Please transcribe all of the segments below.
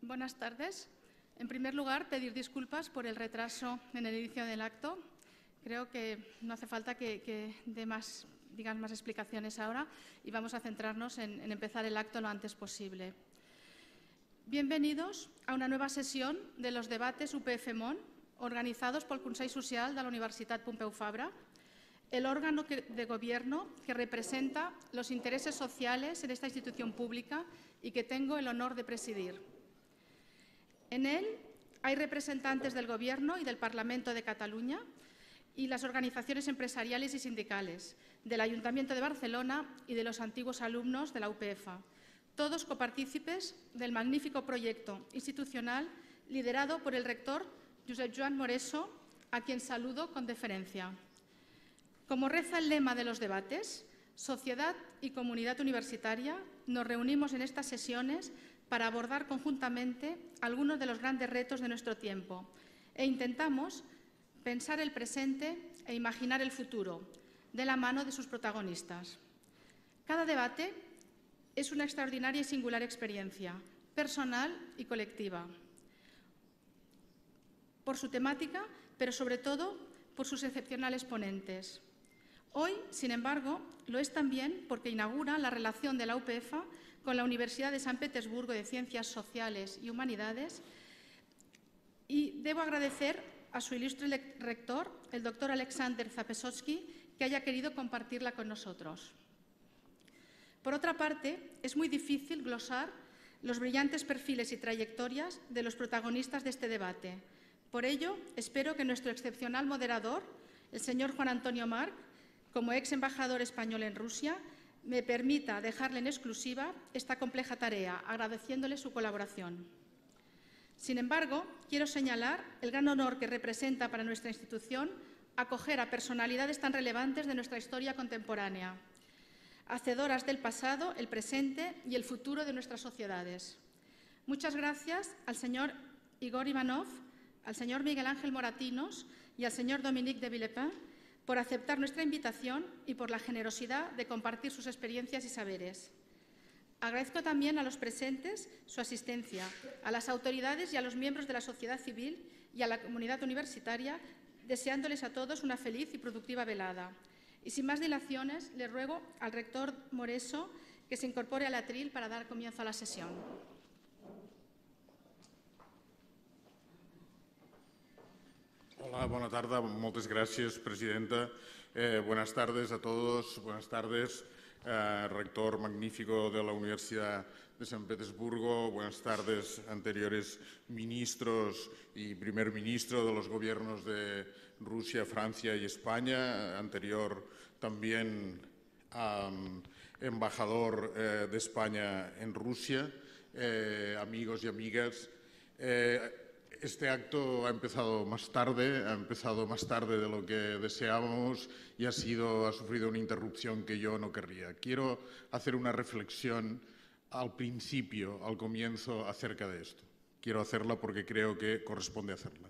Buenas tardes. En primer lugar, pedir disculpas por el retraso en el inicio del acto. Creo que no hace falta que, que dé más, digan más explicaciones ahora y vamos a centrarnos en, empezar el acto lo antes posible. Bienvenidos a una nueva sesión de los debates UPF-MON por el Consejo Social de la Universidad Pompeu Fabra el órgano de gobierno que representa los intereses sociales en esta institución pública y que tengo el honor de presidir. En él hay representantes del Gobierno y del Parlamento de Cataluña y las organizaciones empresariales y sindicales, del Ayuntamiento de Barcelona y de los antiguos alumnos de la UPF, todos copartícipes del magnífico proyecto institucional liderado por el rector Josep Joan Moreso, a quien saludo con deferencia. Como reza el lema de los debates, sociedad y comunidad universitaria, nos reunimos en estas sesiones para abordar conjuntamente algunos de los grandes retos de nuestro tiempo e intentamos pensar el presente e imaginar el futuro, de la mano de sus protagonistas. Cada debate es una extraordinaria y singular experiencia, personal y colectiva, por su temática, pero sobre todo por sus excepcionales ponentes. Hoy, sin embargo, lo es también porque inaugura la relación de la UPFA con la Universidad de San Petersburgo de Ciencias Sociales y Humanidades y debo agradecer a su ilustre rector, el doctor Alexander Zapesotsky, que haya querido compartirla con nosotros. Por otra parte, es muy difícil glosar los brillantes perfiles y trayectorias de los protagonistas de este debate. Por ello, espero que nuestro excepcional moderador, el señor Juan Antonio Marc, como ex embajador español en Rusia, me permita dejarle en exclusiva esta compleja tarea, agradeciéndole su colaboración. Sin embargo, quiero señalar el gran honor que representa para nuestra institución acoger a personalidades tan relevantes de nuestra historia contemporánea, hacedoras del pasado, el presente y el futuro de nuestras sociedades. Muchas gracias al señor Igor Ivanov, al señor Miguel Ángel Moratinos y al señor Dominique de Villepin, por aceptar nuestra invitación y por la generosidad de compartir sus experiencias y saberes. Agradezco también a los presentes su asistencia, a las autoridades y a los miembros de la sociedad civil y a la comunidad universitaria, deseándoles a todos una feliz y productiva velada. Y sin más dilaciones, le ruego al rector Moreso que se incorpore al atril para dar comienzo a la sesión. Hola, buenas tardes. Muchas gracias, presidenta. Eh, buenas tardes a todos. Buenas tardes, eh, rector magnífico de la Universidad de San Petersburgo. Buenas tardes, anteriores ministros y primer ministro de los gobiernos de Rusia, Francia y España. Anterior también embajador eh, de España en Rusia. amigos y amigas. Este acto ha empezado más tarde, ha empezado más tarde de lo que deseábamos y ha, sido, ha sufrido una interrupción que yo no querría. Quiero hacer una reflexión al principio, al comienzo, acerca de esto. Quiero hacerla porque creo que corresponde hacerla.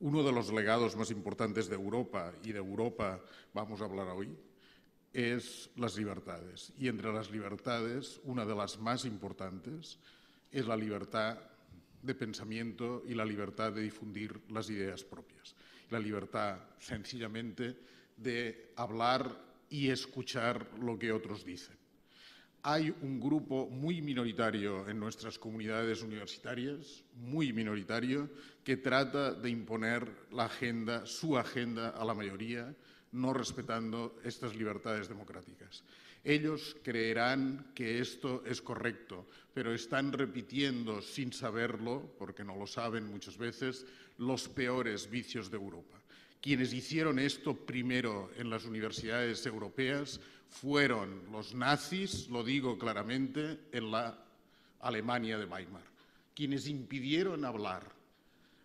Uno de los legados más importantes de Europa, y de Europa vamos a hablar hoy, es las libertades. Y entre las libertades, una de las más importantes es la libertad de pensamiento y la libertad de difundir las ideas propias. La libertad, sencillamente, de hablar y escuchar lo que otros dicen. Hay un grupo muy minoritario en nuestras comunidades universitarias, muy minoritario, que trata de imponer la agenda, su agenda a la mayoría, no respetando estas libertades democráticas. Ellos creerán que esto es correcto, pero están repitiendo sin saberlo, porque no lo saben muchas veces, los peores vicios de Europa. Quienes hicieron esto primero en las universidades europeas fueron los nazis, lo digo claramente, en la Alemania de Weimar. Quienes impidieron hablar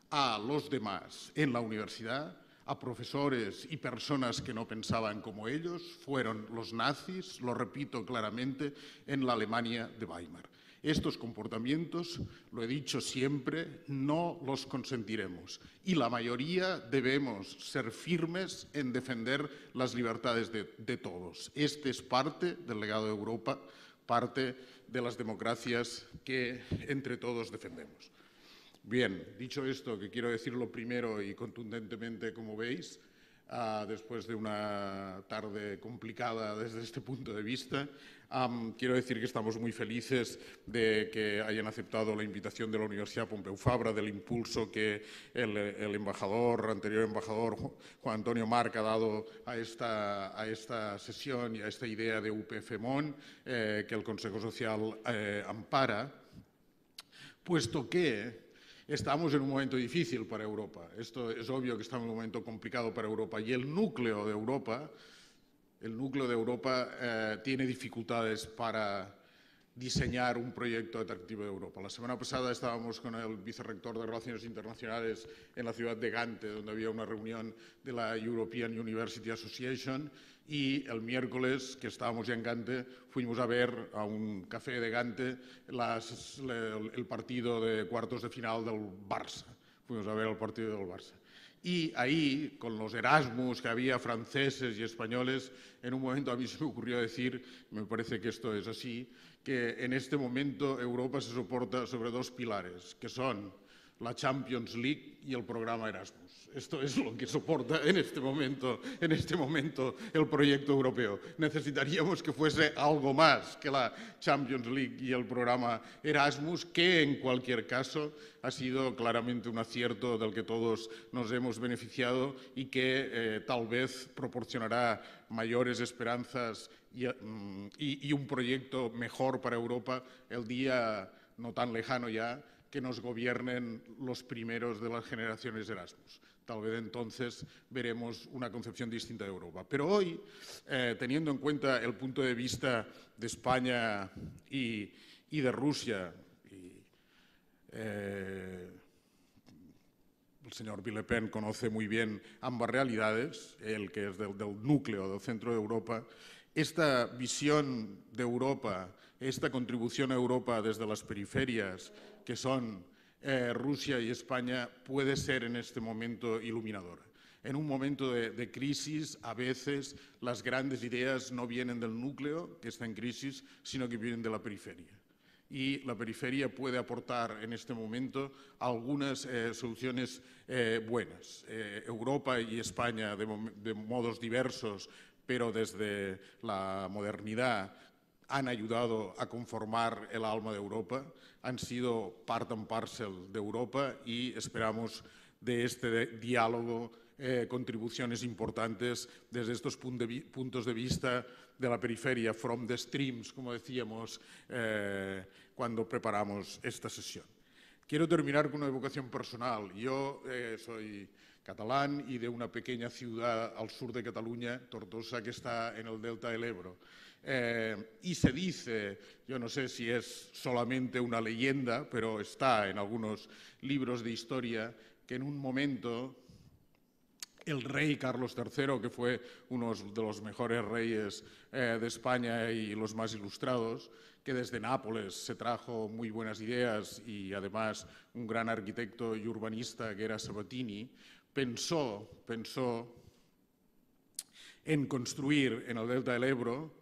a los demás en la universidad a profesores y personas que no pensaban como ellos fueron los nazis, lo repito claramente, en la Alemania de Weimar. Estos comportamientos, lo he dicho siempre, no los consentiremos y la mayoría debemos ser firmes en defender las libertades de, todos. Este es parte del legado de Europa, parte de las democracias que entre todos defendemos. Bien, dicho esto, que quiero decirlo primero y contundentemente, como veis, ah, después de una tarde complicada desde este punto de vista, quiero decir que estamos muy felices de que hayan aceptado la invitación de la Universidad Pompeu Fabra, del impulso que el, el embajador, anterior embajador Juan Antonio Marca ha dado a esta, a esta sesión y a esta idea de upf eh, que el Consejo Social eh, ampara, puesto que Estamos en un momento difícil para Europa. Esto es obvio que estamos en un momento complicado para Europa y el núcleo de Europa, el núcleo de Europa eh, tiene dificultades para diseñar un proyecto atractivo de Europa. La semana pasada estábamos con el vicerrector de Relaciones Internacionales en la ciudad de Gante, donde había una reunión de la European University Association y el miércoles, que estábamos ya en Gante, fuimos a ver a un café de Gante las, le, el partido de cuartos de final del Barça. Fuimos a ver el partido del Barça. Y ahí, con los Erasmus que había franceses y españoles, en un momento a mí se me ocurrió decir, me parece que esto es así, que en este momento Europa se soporta sobre dos pilares, que son la Champions League y el programa Erasmus. Esto es lo que soporta este en este momento, el proyecto europeo. Necesitaríamos que fuese algo más que la Champions League y el programa Erasmus, que en cualquier caso ha sido claramente un acierto del que todos nos hemos beneficiado y que eh, tal vez proporcionará mayores esperanzas mm, y, un proyecto mejor para Europa el día no tan lejano ya que nos gobiernen los primeros de las generaciones Erasmus. Tal vez entonces veremos una concepción distinta de Europa. Pero hoy, eh, teniendo en cuenta el punto de vista de España y, de Rusia, eh, el señor Villepen conoce muy bien ambas realidades, el que es del, del núcleo, del centro de Europa, esta visión de Europa, esta contribución a Europa desde las periferias, que son eh, Rusia y España puede ser en este momento iluminadora. En un momento de, crisis, a veces las grandes ideas no vienen del núcleo, que está en crisis, sino que vienen de la periferia. Y la periferia puede aportar en este momento algunas eh, soluciones eh, buenas. Europa y España, de modos diversos, pero desde la modernidad, han ayudado a conformar el alma de Europa, han sido part en parcel de Europa y esperamos de este diálogo eh, contribuciones importantes desde estos puntos de vista de la periferia, from the streams, como decíamos eh, cuando preparamos esta sesión. Quiero terminar con una evocación personal. Yo eh, soy catalán y de una pequeña ciudad al sur de Cataluña, Tortosa, que está en el delta del Ebro. Eh, y se dice, yo no sé si es solamente una leyenda, pero está en algunos libros de historia, que en un momento el rey Carlos III, que fue uno de los mejores reyes eh, de España y los más ilustrados, que desde Nápoles se trajo muy buenas ideas y además un gran arquitecto y urbanista que era Sabatini, pensó, pensó en construir en el delta del Ebro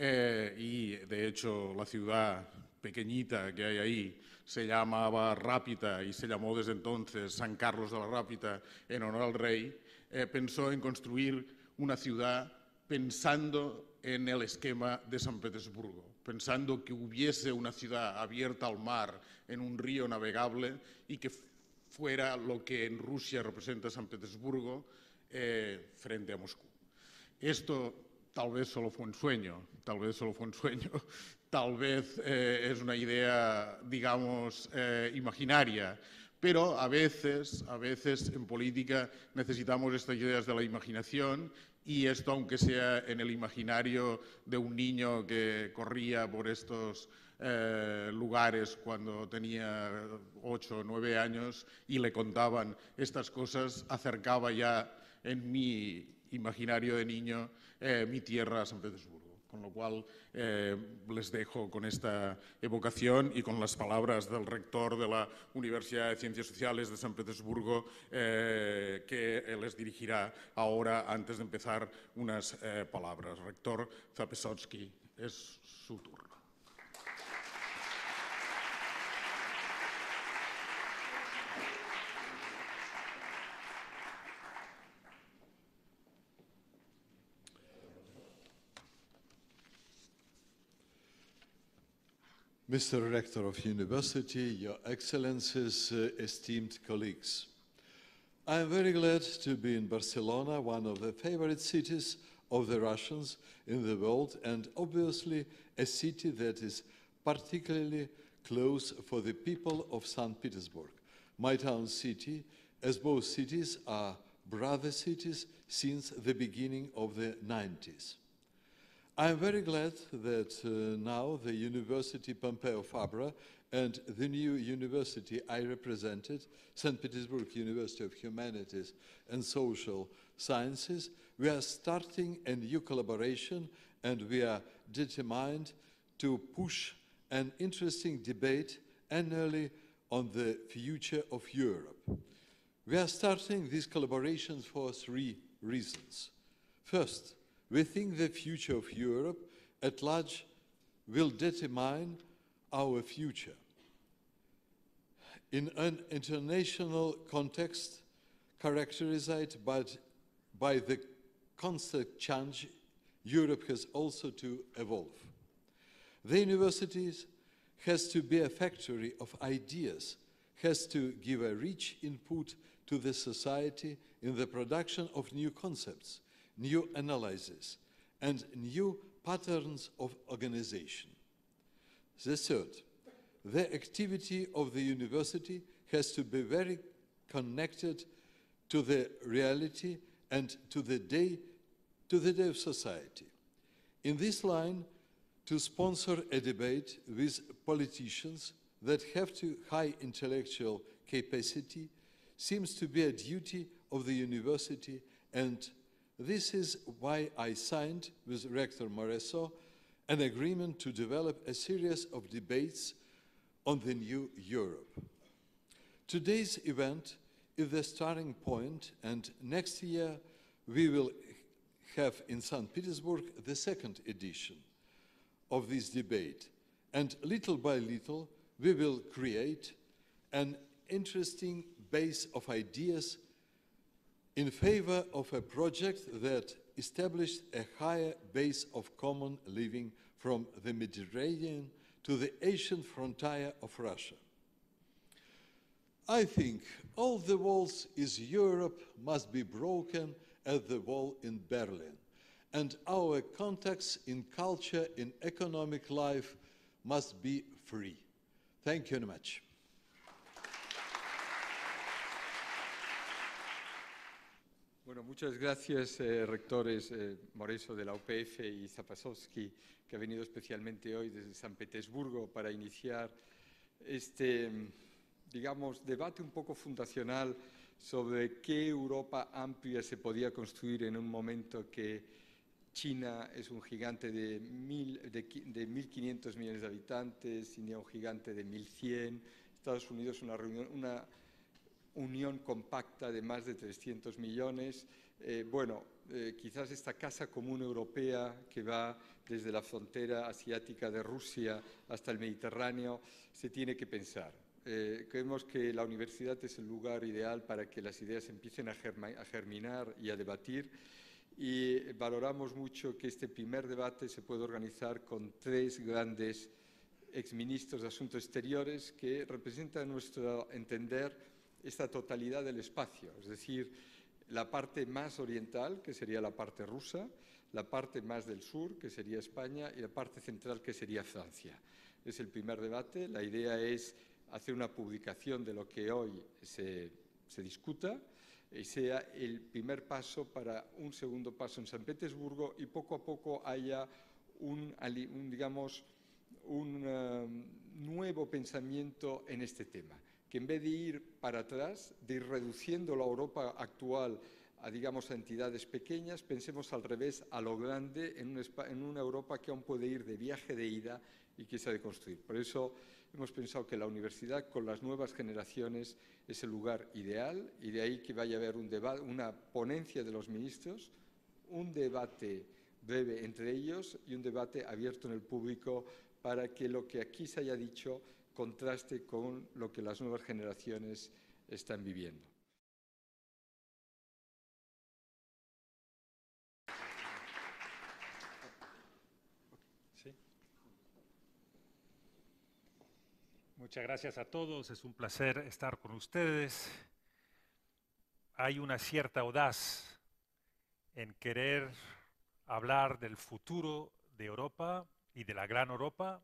eh, y de hecho la ciudad pequeñita que hay ahí se llamaba Rápita y se llamó desde entonces San Carlos de la Rápita en honor al rey, eh, pensó en construir una ciudad pensando en el esquema de San Petersburgo, pensando que hubiese una ciudad abierta al mar en un río navegable y que fuera lo que en Rusia representa San Petersburgo eh, frente a Moscú. Esto Tal vez solo fue un sueño, tal vez solo fue un sueño, tal vez eh, es una idea, digamos, eh, imaginaria, pero a veces, a veces en política necesitamos estas ideas de la imaginación y esto, aunque sea en el imaginario de un niño que corría por estos eh, lugares cuando tenía ocho, o nueve años y le contaban estas cosas, acercaba ya en mi imaginario de niño eh, mi tierra, San Petersburgo. Con lo cual eh, les dejo con esta evocación y con las palabras del rector de la Universidad de Ciencias Sociales de San Petersburgo, eh, que les dirigirá ahora, antes de empezar, unas palabras. Rector Zapesotsky, es su turno. Mr. Rector of University, Your Excellencies, uh, esteemed colleagues. I am very glad to be in Barcelona, one of the favorite cities of the Russians in the world, and obviously a city that is particularly close for the people of St. Petersburg. My town city, as both cities are brother cities since the beginning of the 90s. I'm very glad that uh, now the University Pompeo Fabra and the new university I represented, St. Petersburg University of Humanities and Social Sciences, we are starting a new collaboration and we are determined to push an interesting debate annually on the future of Europe. We are starting these collaborations for three reasons. First, we think the future of Europe at large will determine our future. In an international context characterized by, by the constant change, Europe has also to evolve. The universities has to be a factory of ideas, has to give a rich input to the society in the production of new concepts, new analyses, and new patterns of organization. The third, the activity of the university has to be very connected to the reality and to the day, to the day of society. In this line, to sponsor a debate with politicians that have to high intellectual capacity seems to be a duty of the university and this is why I signed with Rector Moreso an agreement to develop a series of debates on the new Europe. Today's event is the starting point, and next year we will have in St. Petersburg the second edition of this debate. And little by little, we will create an interesting base of ideas in favor of a project that established a higher base of common living from the Mediterranean to the Asian frontier of Russia. I think all the walls in Europe must be broken at the wall in Berlin, and our contacts in culture, in economic life must be free. Thank you very much. Bueno, muchas gracias, eh, rectores eh, Moreso de la UPF y Zapasovsky, que ha venido especialmente hoy desde San Petersburgo para iniciar este, digamos, debate un poco fundacional sobre qué Europa amplia se podía construir en un momento que China es un gigante de, de, de 1.500 millones de habitantes, India un gigante de 1.100, Estados Unidos una, reunión, una unión compacta de más de 300 millones, eh, bueno, eh, quizás esta Casa Común Europea que va desde la frontera asiática de Rusia hasta el Mediterráneo, se tiene que pensar. Eh, creemos que la universidad es el lugar ideal para que las ideas empiecen a, germinar y a debatir y valoramos mucho que este primer debate se pueda organizar con tres grandes exministros de Asuntos Exteriores que representan, nuestro entender, esta totalidad del espacio, es decir, la parte más oriental, que sería la parte rusa, la parte más del sur, que sería España, y la parte central, que sería Francia. Es el primer debate. La idea es hacer una publicación de lo que hoy se, discuta y sea el primer paso para un segundo paso en San Petersburgo y poco a poco haya un, digamos, un eh, nuevo pensamiento en este tema que en vez de ir para atrás, de ir reduciendo la Europa actual a, digamos, entidades pequeñas, pensemos al revés, a lo grande, en una, Europa que aún puede ir de viaje de ida y que se ha de construir. Por eso hemos pensado que la universidad con las nuevas generaciones es el lugar ideal y de ahí que vaya a haber una ponencia de los ministros, un debate breve entre ellos y un debate abierto en el público para que lo que aquí se haya dicho contraste con lo que las nuevas generaciones están viviendo. Muchas gracias a todos, es un placer estar con ustedes. Hay una cierta audaz en querer hablar del futuro de Europa y de la gran Europa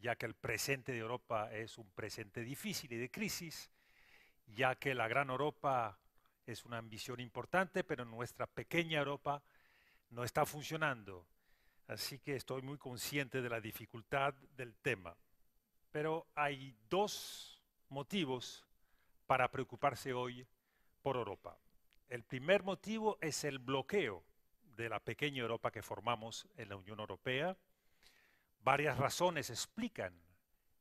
ya que el presente de Europa es un presente difícil y de crisis, ya que la gran Europa es una ambición importante, pero nuestra pequeña Europa no está funcionando. Así que estoy muy consciente de la dificultad del tema. Pero hay dos motivos para preocuparse hoy por Europa. El primer motivo es el bloqueo de la pequeña Europa que formamos en la Unión Europea Varias razones explican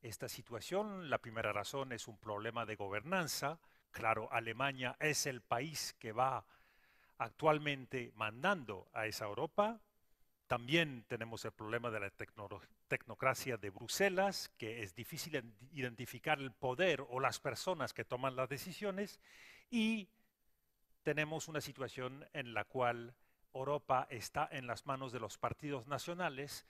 esta situación. La primera razón es un problema de gobernanza. Claro, Alemania es el país que va actualmente mandando a esa Europa. También tenemos el problema de la tecnocracia de Bruselas, que es difícil identificar el poder o las personas que toman las decisiones. Y tenemos una situación en la cual Europa está en las manos de los partidos nacionales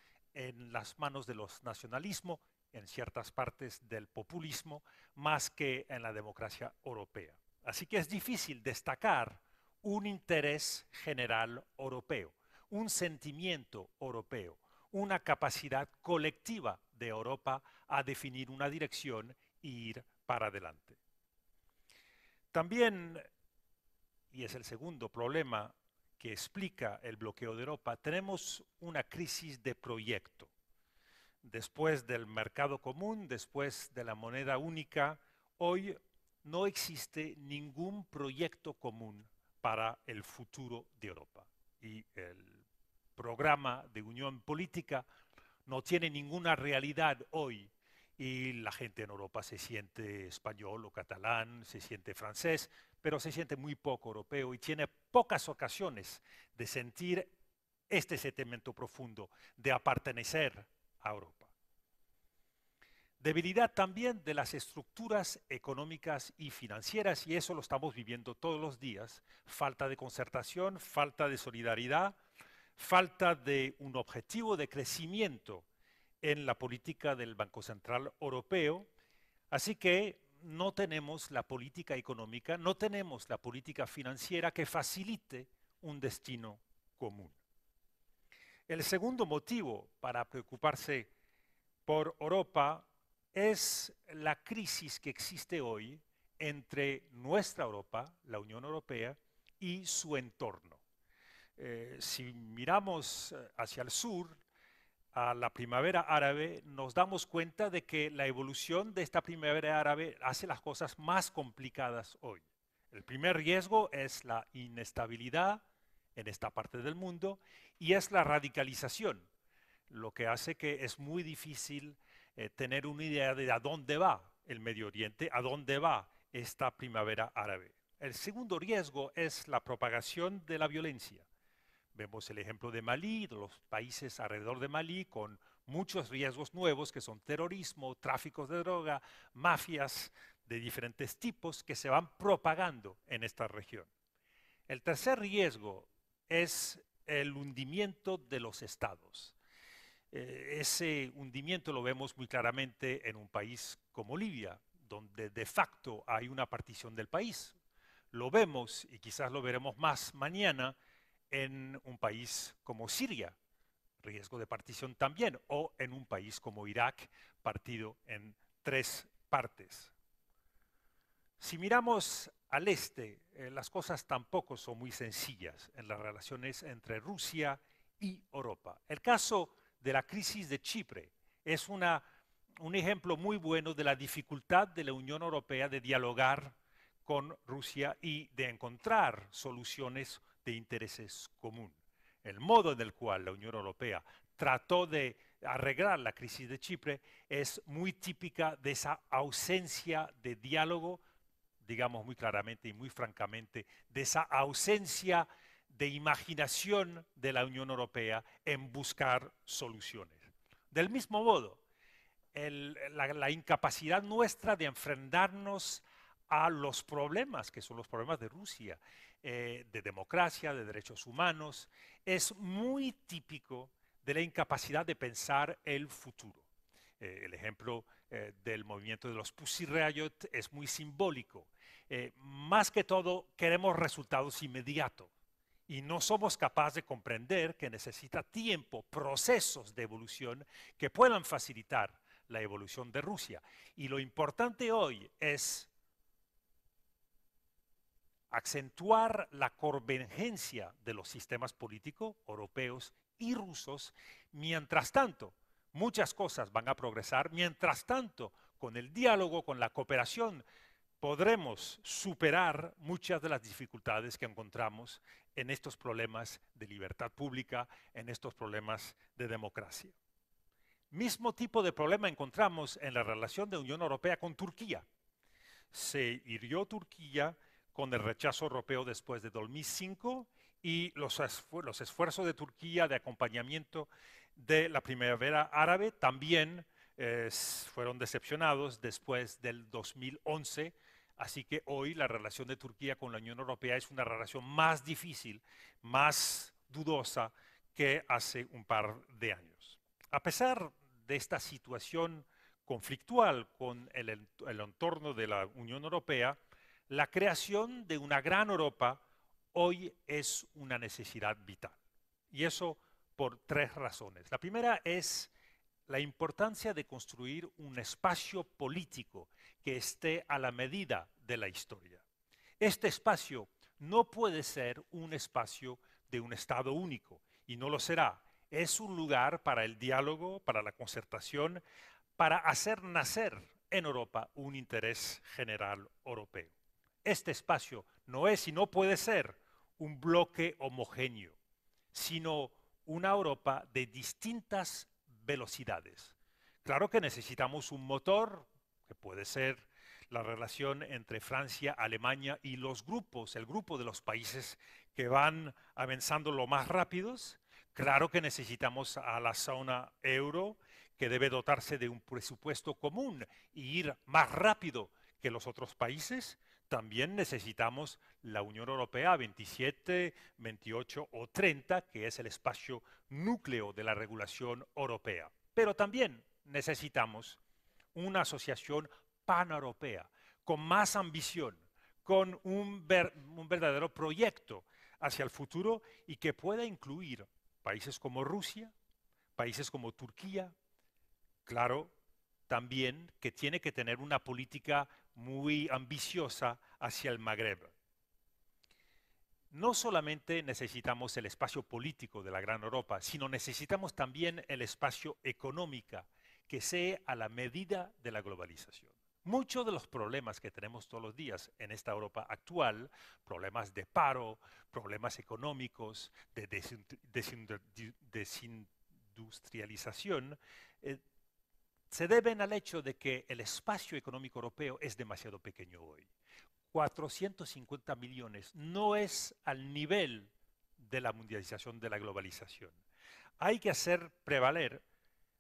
en las manos de los nacionalismos, en ciertas partes del populismo, más que en la democracia europea. Así que es difícil destacar un interés general europeo, un sentimiento europeo, una capacidad colectiva de Europa a definir una dirección e ir para adelante. También, y es el segundo problema que explica el bloqueo de Europa, tenemos una crisis de proyecto. Después del mercado común, después de la moneda única, hoy no existe ningún proyecto común para el futuro de Europa. Y el programa de unión política no tiene ninguna realidad hoy y la gente en Europa se siente español o catalán, se siente francés, pero se siente muy poco europeo y tiene pocas ocasiones de sentir este sentimiento profundo de pertenecer a Europa. Debilidad también de las estructuras económicas y financieras, y eso lo estamos viviendo todos los días. Falta de concertación, falta de solidaridad, falta de un objetivo de crecimiento en la política del Banco Central Europeo. Así que no tenemos la política económica, no tenemos la política financiera que facilite un destino común. El segundo motivo para preocuparse por Europa es la crisis que existe hoy entre nuestra Europa, la Unión Europea, y su entorno. Eh, si miramos eh, hacia el sur, la primavera árabe, nos damos cuenta de que la evolución de esta primavera árabe hace las cosas más complicadas hoy. El primer riesgo es la inestabilidad en esta parte del mundo y es la radicalización, lo que hace que es muy difícil eh, tener una idea de a dónde va el Medio Oriente, a dónde va esta primavera árabe. El segundo riesgo es la propagación de la violencia. Vemos el ejemplo de Malí, de los países alrededor de Malí, con muchos riesgos nuevos que son terrorismo, tráficos de droga, mafias de diferentes tipos que se van propagando en esta región. El tercer riesgo es el hundimiento de los estados. Eh, ese hundimiento lo vemos muy claramente en un país como Libia, donde de facto hay una partición del país. Lo vemos, y quizás lo veremos más mañana, en un país como Siria, riesgo de partición también, o en un país como Irak, partido en tres partes. Si miramos al este, eh, las cosas tampoco son muy sencillas en las relaciones entre Rusia y Europa. El caso de la crisis de Chipre es una, un ejemplo muy bueno de la dificultad de la Unión Europea de dialogar con Rusia y de encontrar soluciones de intereses común. El modo en el cual la Unión Europea trató de arreglar la crisis de Chipre es muy típica de esa ausencia de diálogo, digamos muy claramente y muy francamente, de esa ausencia de imaginación de la Unión Europea en buscar soluciones. Del mismo modo, la incapacidad nuestra de enfrentarnos a los problemas, que son los problemas de Rusia, eh, de democracia, de derechos humanos, es muy típico de la incapacidad de pensar el futuro. Eh, el ejemplo eh, del movimiento de los Pussy Riot es muy simbólico. más que todo, queremos resultados inmediatos y no somos capaces de comprender que necesita tiempo, procesos de evolución que puedan facilitar la evolución de Rusia. Y lo importante hoy es Acentuar la convergencia de los sistemas políticos europeos y rusos. Mientras tanto, muchas cosas van a progresar. Mientras tanto, con el diálogo, con la cooperación, podremos superar muchas de las dificultades que encontramos en estos problemas de libertad pública, en estos problemas de democracia. Mismo tipo de problema encontramos en la relación de Unión Europea con Turquía. Se hirió Turquía con el rechazo europeo después de 2005 y los, los esfuerzos de Turquía de acompañamiento de la primavera árabe también fueron decepcionados después del 2011. Así que hoy la relación de Turquía con la Unión Europea es una relación más difícil, más dudosa que hace un par de años. A pesar de esta situación conflictual con el, el entorno de la Unión Europea, la creación de una gran Europa hoy es una necesidad vital. Y eso por tres razones. La primera es la importancia de construir un espacio político que esté a la medida de la historia. Este espacio no puede ser un espacio de un Estado único, y no lo será. Es un lugar para el diálogo, para la concertación, para hacer nacer en Europa un interés general europeo este espacio no es y no puede ser un bloque homogéneo, sino una Europa de distintas velocidades. Claro que necesitamos un motor, que puede ser la relación entre Francia, Alemania y los grupos, el grupo de los países que van avanzando lo más rápidos. Claro que necesitamos a la zona euro, que debe dotarse de un presupuesto común y ir más rápido que los otros países también necesitamos la Unión Europea 27, 28 o 30, que es el espacio núcleo de la regulación europea. Pero también necesitamos una asociación paneuropea, con más ambición, con un, un verdadero proyecto hacia el futuro y que pueda incluir países como Rusia, países como Turquía, claro, también que tiene que tener una política muy ambiciosa hacia el Magreb. No solamente necesitamos el espacio político de la Gran Europa, sino necesitamos también el espacio económico que sea a la medida de la globalización. Muchos de los problemas que tenemos todos los días en esta Europa actual, problemas de paro, problemas económicos, de desindustrialización, eh, se deben al hecho de que el espacio económico europeo es demasiado pequeño hoy. 450 millones no es al nivel de la mundialización, de la globalización. Hay que hacer prevaler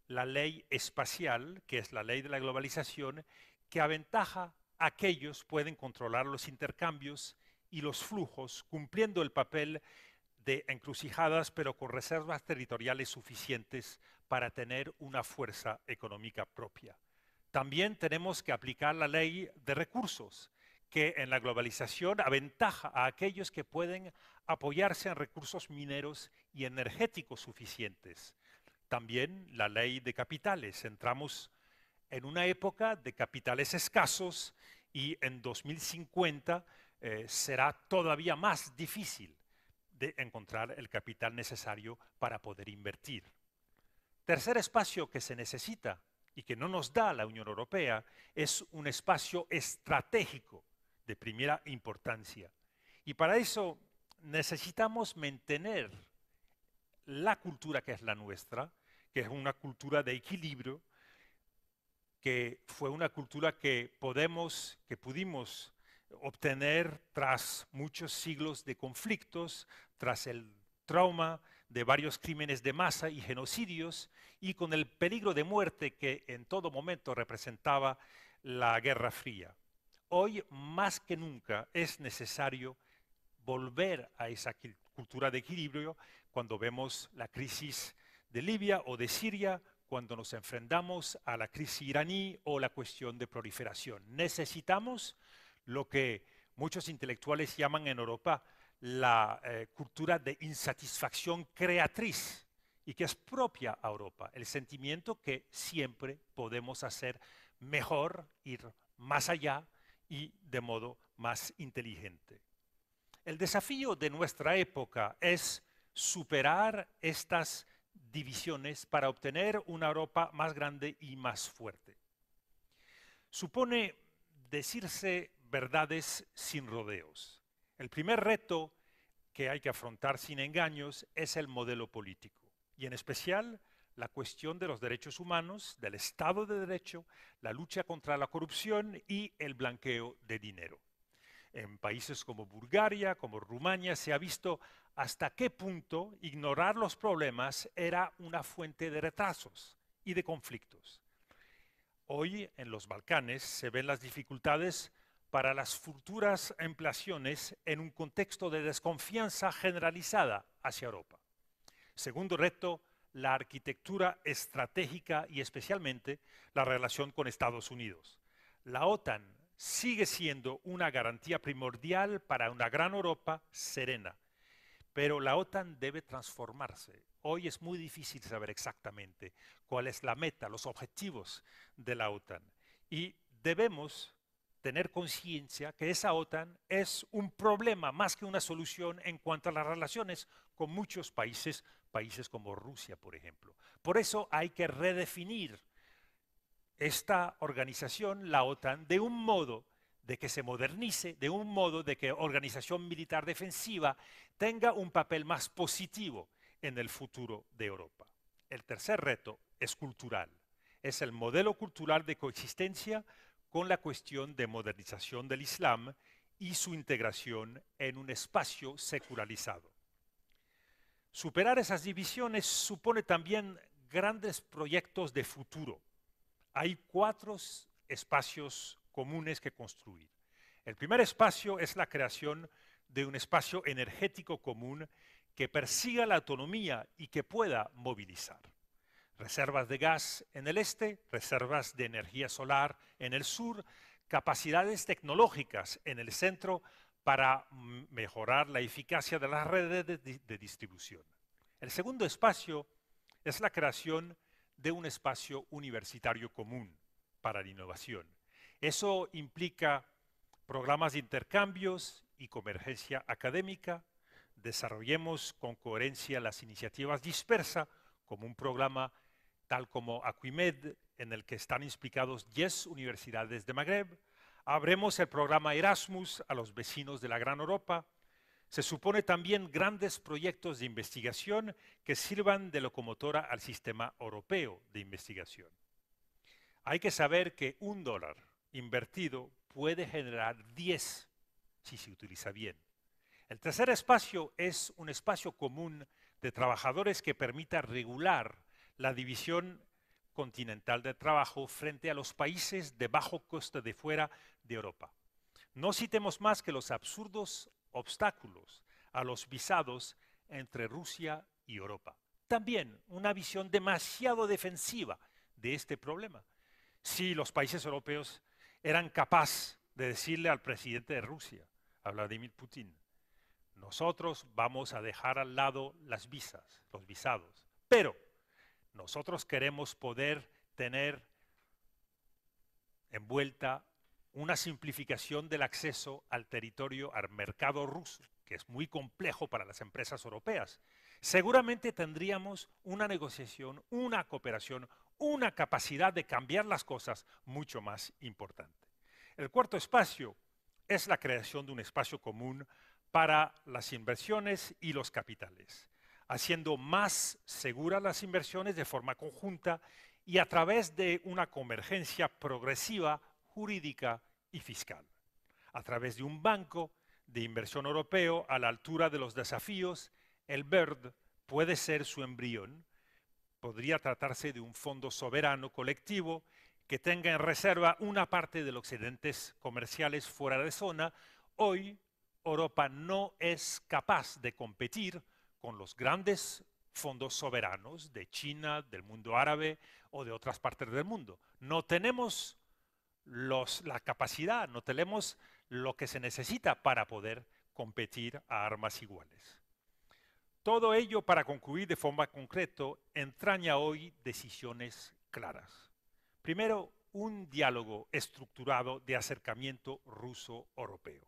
la ley espacial, que es la ley de la globalización, que aventaja a aquellos pueden controlar los intercambios y los flujos, cumpliendo el papel de encrucijadas, pero con reservas territoriales suficientes para tener una fuerza económica propia. También tenemos que aplicar la ley de recursos, que en la globalización aventaja a aquellos que pueden apoyarse en recursos mineros y energéticos suficientes. También la ley de capitales. Entramos en una época de capitales escasos y en 2050 eh, será todavía más difícil de encontrar el capital necesario para poder invertir. Tercer espacio que se necesita y que no nos da la Unión Europea es un espacio estratégico de primera importancia. Y para eso necesitamos mantener la cultura que es la nuestra, que es una cultura de equilibrio, que fue una cultura que podemos, que pudimos obtener tras muchos siglos de conflictos, tras el trauma, de varios crímenes de masa y genocidios y con el peligro de muerte que en todo momento representaba la Guerra Fría. Hoy más que nunca es necesario volver a esa cultura de equilibrio cuando vemos la crisis de Libia o de Siria, cuando nos enfrentamos a la crisis iraní o la cuestión de proliferación. Necesitamos lo que muchos intelectuales llaman en Europa la eh, cultura de insatisfacción creatriz y que es propia a Europa, el sentimiento que siempre podemos hacer mejor, ir más allá y de modo más inteligente. El desafío de nuestra época es superar estas divisiones para obtener una Europa más grande y más fuerte. Supone decirse verdades sin rodeos el primer reto que hay que afrontar sin engaños es el modelo político, y en especial la cuestión de los derechos humanos, del Estado de Derecho, la lucha contra la corrupción y el blanqueo de dinero. En países como Bulgaria, como Rumania, se ha visto hasta qué punto ignorar los problemas era una fuente de retrasos y de conflictos. Hoy en los Balcanes se ven las dificultades para las futuras ampliaciones en un contexto de desconfianza generalizada hacia Europa. Segundo reto, la arquitectura estratégica y especialmente la relación con Estados Unidos. La OTAN sigue siendo una garantía primordial para una gran Europa serena, pero la OTAN debe transformarse. Hoy es muy difícil saber exactamente cuál es la meta, los objetivos de la OTAN y debemos tener conciencia que esa OTAN es un problema más que una solución en cuanto a las relaciones con muchos países, países como Rusia, por ejemplo. Por eso hay que redefinir esta organización, la OTAN, de un modo de que se modernice, de un modo de que organización militar defensiva tenga un papel más positivo en el futuro de Europa. El tercer reto es cultural, es el modelo cultural de coexistencia con la cuestión de modernización del Islam y su integración en un espacio secularizado. Superar esas divisiones supone también grandes proyectos de futuro. Hay cuatro espacios comunes que construir. El primer espacio es la creación de un espacio energético común que persiga la autonomía y que pueda movilizar reservas de gas en el este, reservas de energía solar en el sur, capacidades tecnológicas en el centro para mejorar la eficacia de las redes de, distribución. El segundo espacio es la creación de un espacio universitario común para la innovación. Eso implica programas de intercambios y convergencia académica. Desarrollemos con coherencia las iniciativas dispersas como un programa tal como Aquimed, en el que están implicados 10 universidades de Magreb. Abremos el programa Erasmus a los vecinos de la Gran Europa. Se supone también grandes proyectos de investigación que sirvan de locomotora al sistema europeo de investigación. Hay que saber que un dólar invertido puede generar 10 si se utiliza bien. El tercer espacio es un espacio común de trabajadores que permita regular la división continental de trabajo frente a los países de bajo coste de fuera de Europa. No citemos más que los absurdos obstáculos a los visados entre Rusia y Europa. También una visión demasiado defensiva de este problema. Si los países europeos eran capaces de decirle al presidente de Rusia, a Vladimir Putin, nosotros vamos a dejar al lado las visas, los visados, pero nosotros queremos poder tener envuelta una simplificación del acceso al territorio, al mercado ruso, que es muy complejo para las empresas europeas. Seguramente tendríamos una negociación, una cooperación, una capacidad de cambiar las cosas mucho más importante. El cuarto espacio es la creación de un espacio común para las inversiones y los capitales haciendo más seguras las inversiones de forma conjunta y a través de una convergencia progresiva jurídica y fiscal, a través de un banco de inversión europeo a la altura de los desafíos, el BERD puede ser su embrión, podría tratarse de un fondo soberano colectivo que tenga en reserva una parte de los excedentes comerciales fuera de zona, hoy Europa no es capaz de competir con los grandes fondos soberanos de China, del mundo árabe o de otras partes del mundo. No tenemos la capacidad, no tenemos lo que se necesita para poder competir a armas iguales. Todo ello, para concluir de forma concreta, entraña hoy decisiones claras. Primero, un diálogo estructurado de acercamiento ruso-europeo.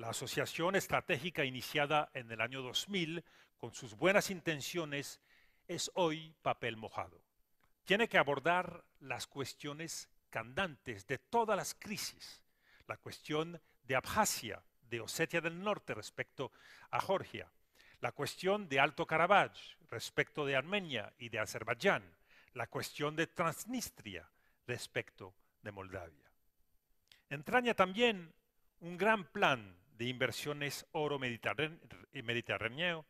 La asociación estratégica iniciada en el año 2000 con sus buenas intenciones es hoy papel mojado. Tiene que abordar las cuestiones candantes de todas las crisis. La cuestión de Abjasia, de Osetia del Norte respecto a Georgia. La cuestión de Alto Karabaj respecto de Armenia y de Azerbaiyán. La cuestión de Transnistria respecto de Moldavia. Entraña también un gran plan de inversiones oro eh, mediterráneo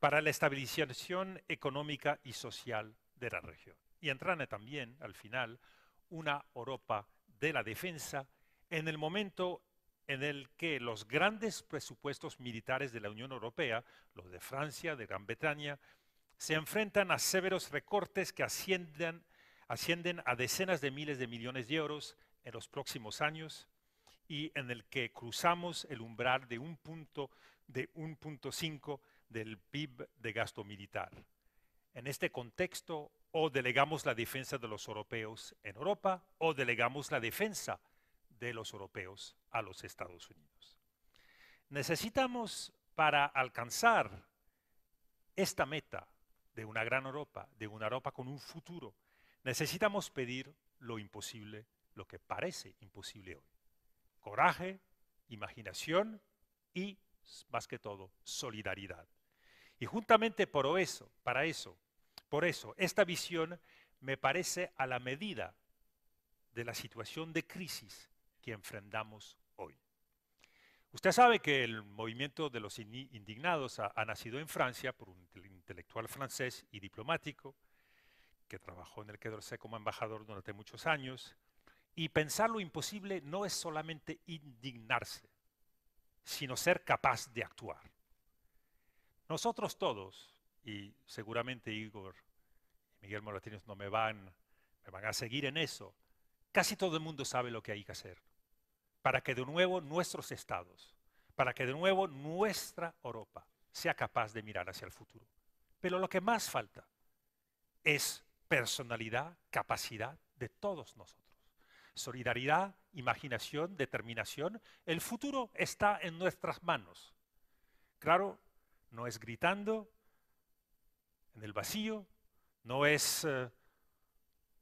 para la estabilización económica y social de la región. Y entrana también, al final, una Europa de la defensa en el momento en el que los grandes presupuestos militares de la Unión Europea, los de Francia, de Gran Bretaña, se enfrentan a severos recortes que ascienden a decenas de miles de millones de euros en los próximos años y en el que cruzamos el umbral de un punto de 1.5 del PIB de gasto militar. En este contexto, o delegamos la defensa de los europeos en Europa o delegamos la defensa de los europeos a los Estados Unidos. Necesitamos para alcanzar esta meta de una gran Europa, de una Europa con un futuro, necesitamos pedir lo imposible, lo que parece imposible hoy coraje, imaginación y, más que todo, solidaridad. Y juntamente por eso, para eso, por eso, esta visión me parece a la medida de la situación de crisis que enfrentamos hoy. Usted sabe que el movimiento de los indignados ha, nacido en Francia por un intelectual francés y diplomático que trabajó en el Quedorcé como embajador durante muchos años, y pensar lo imposible no es solamente indignarse, sino ser capaz de actuar. Nosotros todos, y seguramente Igor y Miguel Moratinos no me van, me van a seguir en eso, casi todo el mundo sabe lo que hay que hacer para que de nuevo nuestros estados, para que de nuevo nuestra Europa sea capaz de mirar hacia el futuro. Pero lo que más falta es personalidad, capacidad de todos nosotros solidaridad, imaginación, determinación, el futuro está en nuestras manos. Claro, no es gritando en el vacío, no es eh,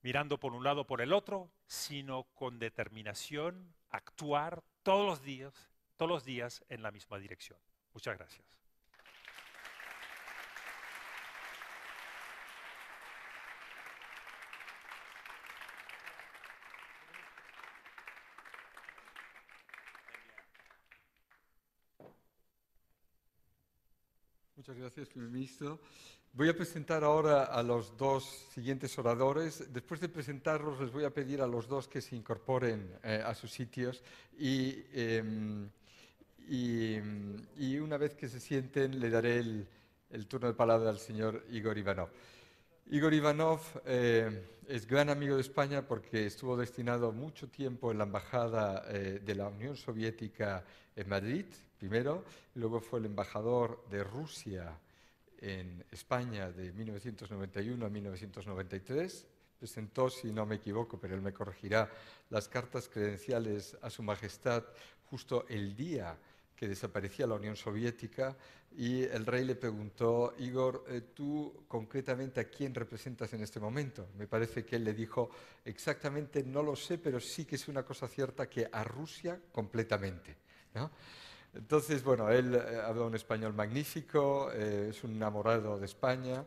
mirando por un lado por el otro, sino con determinación actuar todos los días, todos los días en la misma dirección. Muchas gracias. Muchas gracias, primer ministro. Voy a presentar ahora a los dos siguientes oradores. Después de presentarlos, les voy a pedir a los dos que se incorporen eh, a sus sitios em, y, y, una vez que se sienten, le daré el, turno de palabra al señor Igor Ivanov. Igor Ivanov eh, es gran amigo de España porque estuvo destinado mucho tiempo en la Embajada eh, de la Unión Soviética en Madrid, primero, luego fue el embajador de Rusia en España de 1991 a 1993. Presentó, si no me equivoco, pero él me corregirá, las cartas credenciales a Su Majestad justo el día que desaparecía la Unión Soviética y el rey le preguntó, Igor, eh, ¿tú concretamente a quién representas en este momento? Me parece que él le dijo, exactamente no lo sé, pero sí que es una cosa cierta que a Rusia completamente. ¿no? Entonces, bueno, él eh, habla un español magnífico, eh, es un enamorado de España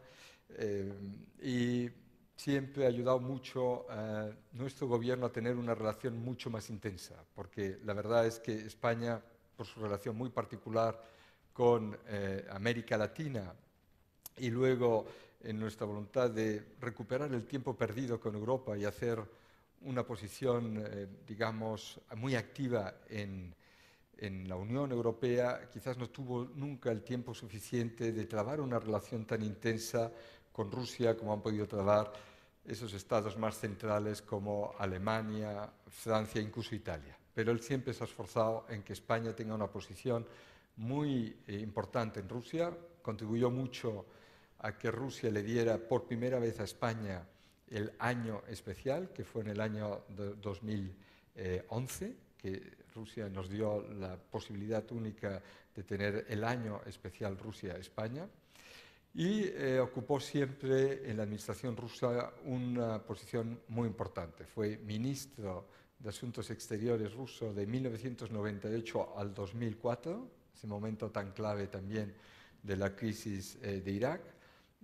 eh, y siempre ha ayudado mucho a nuestro gobierno a tener una relación mucho más intensa, porque la verdad es que España, por su relación muy particular con América Latina y luego en nuestra voluntad de recuperar el tiempo perdido con Europa y hacer una posición, digamos, muy activa en en la Unión Europea quizás no tuvo nunca el tiempo suficiente de trabar una relación tan intensa con Rusia como han podido trabar esos estados más centrales como Alemania, Francia, incluso Italia. Pero él siempre se ha esforzado en que España tenga una posición muy eh, importante en Rusia, contribuyó mucho a que Rusia le diera por primera vez a España el año especial, que fue en el año 2011, eh, que Rusia nos dio la posibilidad única de tener el año especial Rusia-España y eh, ocupó siempre en la administración rusa una posición muy importante. Fue ministro de Asuntos Exteriores ruso de 1998 al 2004, ese momento tan clave también de la crisis eh, de Irak.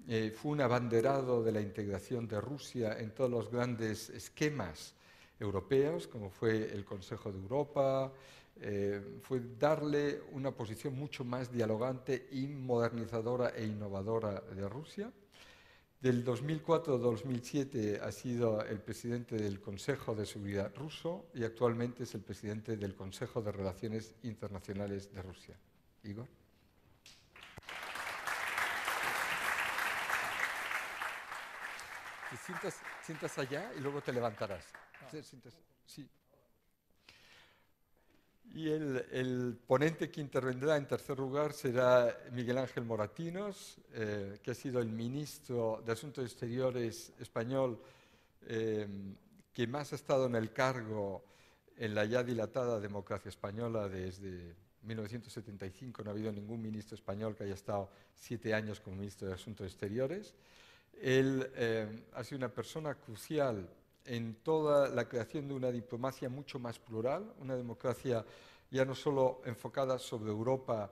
Eh, fue un abanderado de la integración de Rusia en todos los grandes esquemas europeos, como fue el Consejo de Europa, eh, fue darle una posición mucho más dialogante y modernizadora e innovadora de Rusia. Del 2004 al 2007 ha sido el presidente del Consejo de Seguridad ruso y actualmente es el presidente del Consejo de Relaciones Internacionales de Rusia. Igor. sientas allá y luego te levantarás. Ah. Sí. Y el, ponente que intervendrá en tercer lugar será Miguel Ángel Moratinos, eh, que ha sido el ministro de Asuntos Exteriores español eh, que más ha estado en el cargo en la ya dilatada democracia española desde 1975. No ha habido ningún ministro español que haya estado siete años como ministro de Asuntos Exteriores. Él eh, ha sido una persona crucial en toda la creación de una diplomacia mucho más plural, una democracia ya no solo enfocada sobre Europa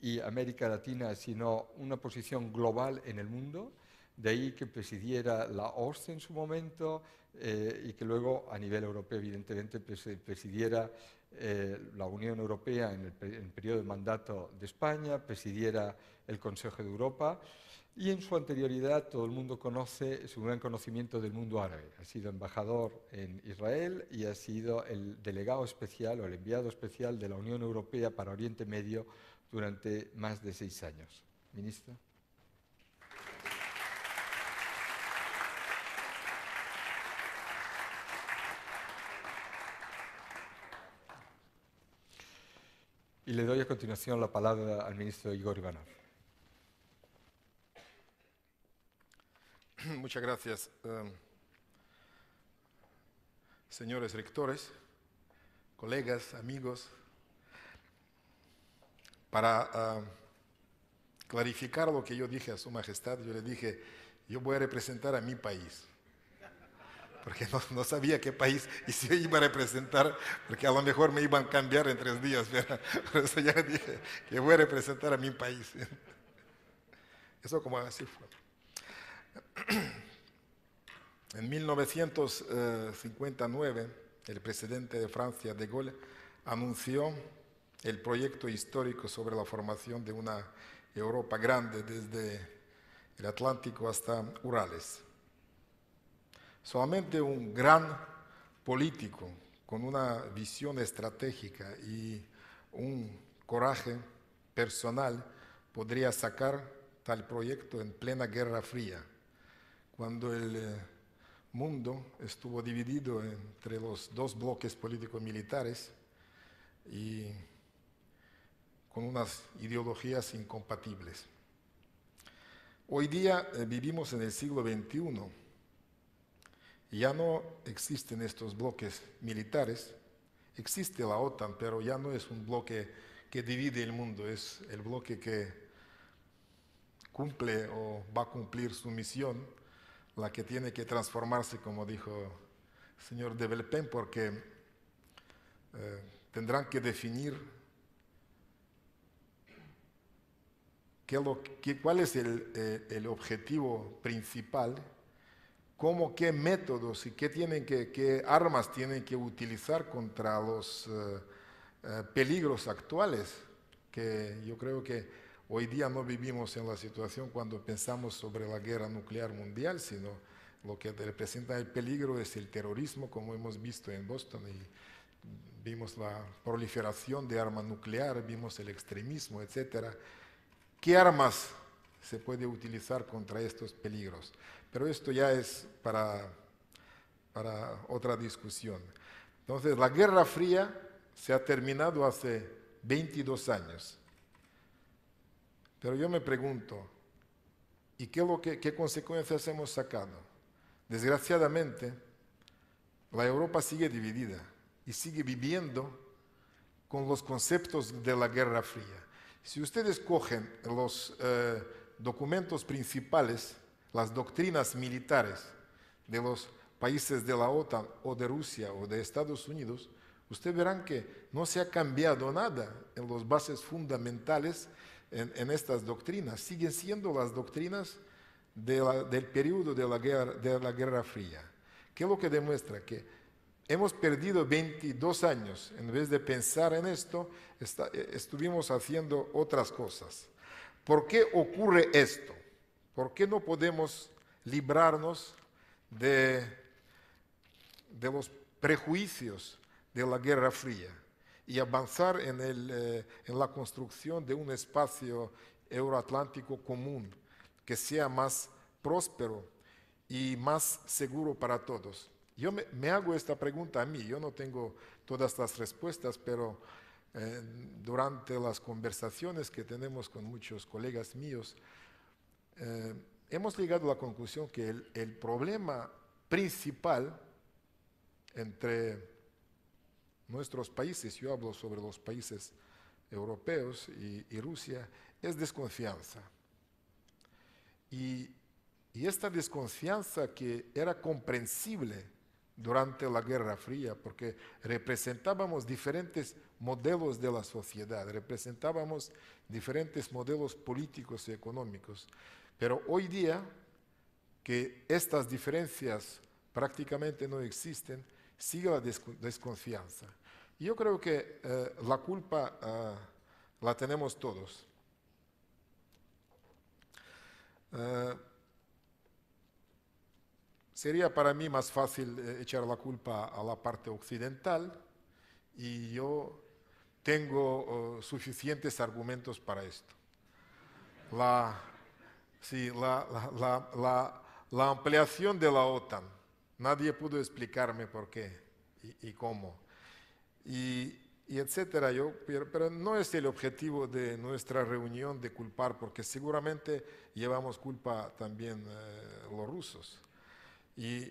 y América Latina, sino una posición global en el mundo. De ahí que presidiera la OSCE en su momento eh, y que luego a nivel europeo, evidentemente, pues, eh, presidiera eh, la Unión Europea en el, en el periodo de mandato de España, presidiera el Consejo de Europa. Y en su anterioridad todo el mundo conoce su gran conocimiento del mundo árabe. Ha sido embajador en Israel y ha sido el delegado especial o el enviado especial de la Unión Europea para Oriente Medio durante más de seis años. Ministro. Y le doy a continuación la palabra al ministro Igor Ivanov. Muchas gracias, em, señores rectores, colegas, amigos. Para em, clarificar lo que yo dije a Su Majestad, yo le dije, yo voy a representar a mi país, porque no, sabía qué país y si iba a representar, porque a lo mejor me iban a cambiar en tres días, pero por eso ya dije que voy a representar a mi país. Eso como así fue en 1959, eh, el presidente de Francia, de Gaulle, anunció el proyecto histórico sobre la formación de una Europa grande desde el Atlántico hasta Urales. Solamente un gran político con una visión estratégica y un coraje personal podría sacar tal proyecto en plena Guerra Fría cuando el eh, mundo estuvo dividido entre los dos bloques políticos militares y con unas ideologías incompatibles. Hoy día eh, vivimos en el siglo XXI. Ya no existen estos bloques militares. Existe la OTAN, pero ya no es un bloque que divide el mundo, es el bloque que cumple o va a cumplir su misión la que tiene que transformarse, como dijo el señor de Belpen, porque eh, tendrán que definir qué lo, cuál es eh, el, objetivo principal, cómo, qué métodos y qué, armas tienen que utilizar contra los eh, peligros actuales, que yo creo que Hoy día no vivimos en la situación cuando pensamos sobre la guerra nuclear mundial, sino lo que representa el peligro es el terrorismo, como hemos visto en Boston. Y vimos la proliferación de armas nucleares, vimos el extremismo, etc. ¿Qué armas se puede utilizar contra estos peligros? Pero esto ya es para, para otra discusión. Entonces, la Guerra Fría se ha terminado hace 22 años. Pero yo me pregunto, ¿y qué, consecuencias hemos sacado? Desgraciadamente, la Europa sigue dividida y sigue viviendo con los conceptos de la Guerra Fría. Si ustedes cogen los eh, documentos principales, las doctrinas militares de los países de la OTAN o de Rusia o de Estados Unidos, ustedes verán que no se ha cambiado nada en los bases fundamentales en, estas doctrinas siguen siendo las doctrinas del periodo de la, guerra, Fría. ¿Qué es lo que demuestra? Que hemos perdido 22 años. En vez de pensar en esto, eh, estuvimos haciendo otras cosas. ¿Por qué ocurre esto? ¿Por qué no podemos librarnos de los prejuicios de la Guerra Fría? y avanzar en, el, eh, en la construcción de un espacio euroatlántico común que sea más próspero y más seguro para todos. Yo me, hago esta pregunta a mí, yo no tengo todas las respuestas, pero eh, durante las conversaciones que tenemos con muchos colegas míos, eh, hemos llegado a la conclusión que el problema principal entre nuestros países, yo hablo sobre los países europeos y, Rusia, es desconfianza. y, esta desconfianza que era comprensible durante la Guerra Fría, porque representábamos diferentes modelos de la sociedad, representábamos diferentes modelos políticos y económicos. Pero hoy día, que estas diferencias prácticamente no existen, sigue la desconfianza. Yo creo que eh, la culpa eh, la tenemos todos. Eh, sería para mí más fácil echar la culpa a la parte occidental y yo tengo oh, suficientes argumentos para esto. La, la ampliación de la OTAN Nadie pudo explicarme por qué y, cómo. Y, etcétera. Yo, pero, no es el objetivo de nuestra reunión de culpar, porque seguramente llevamos culpa también eh, los rusos. Y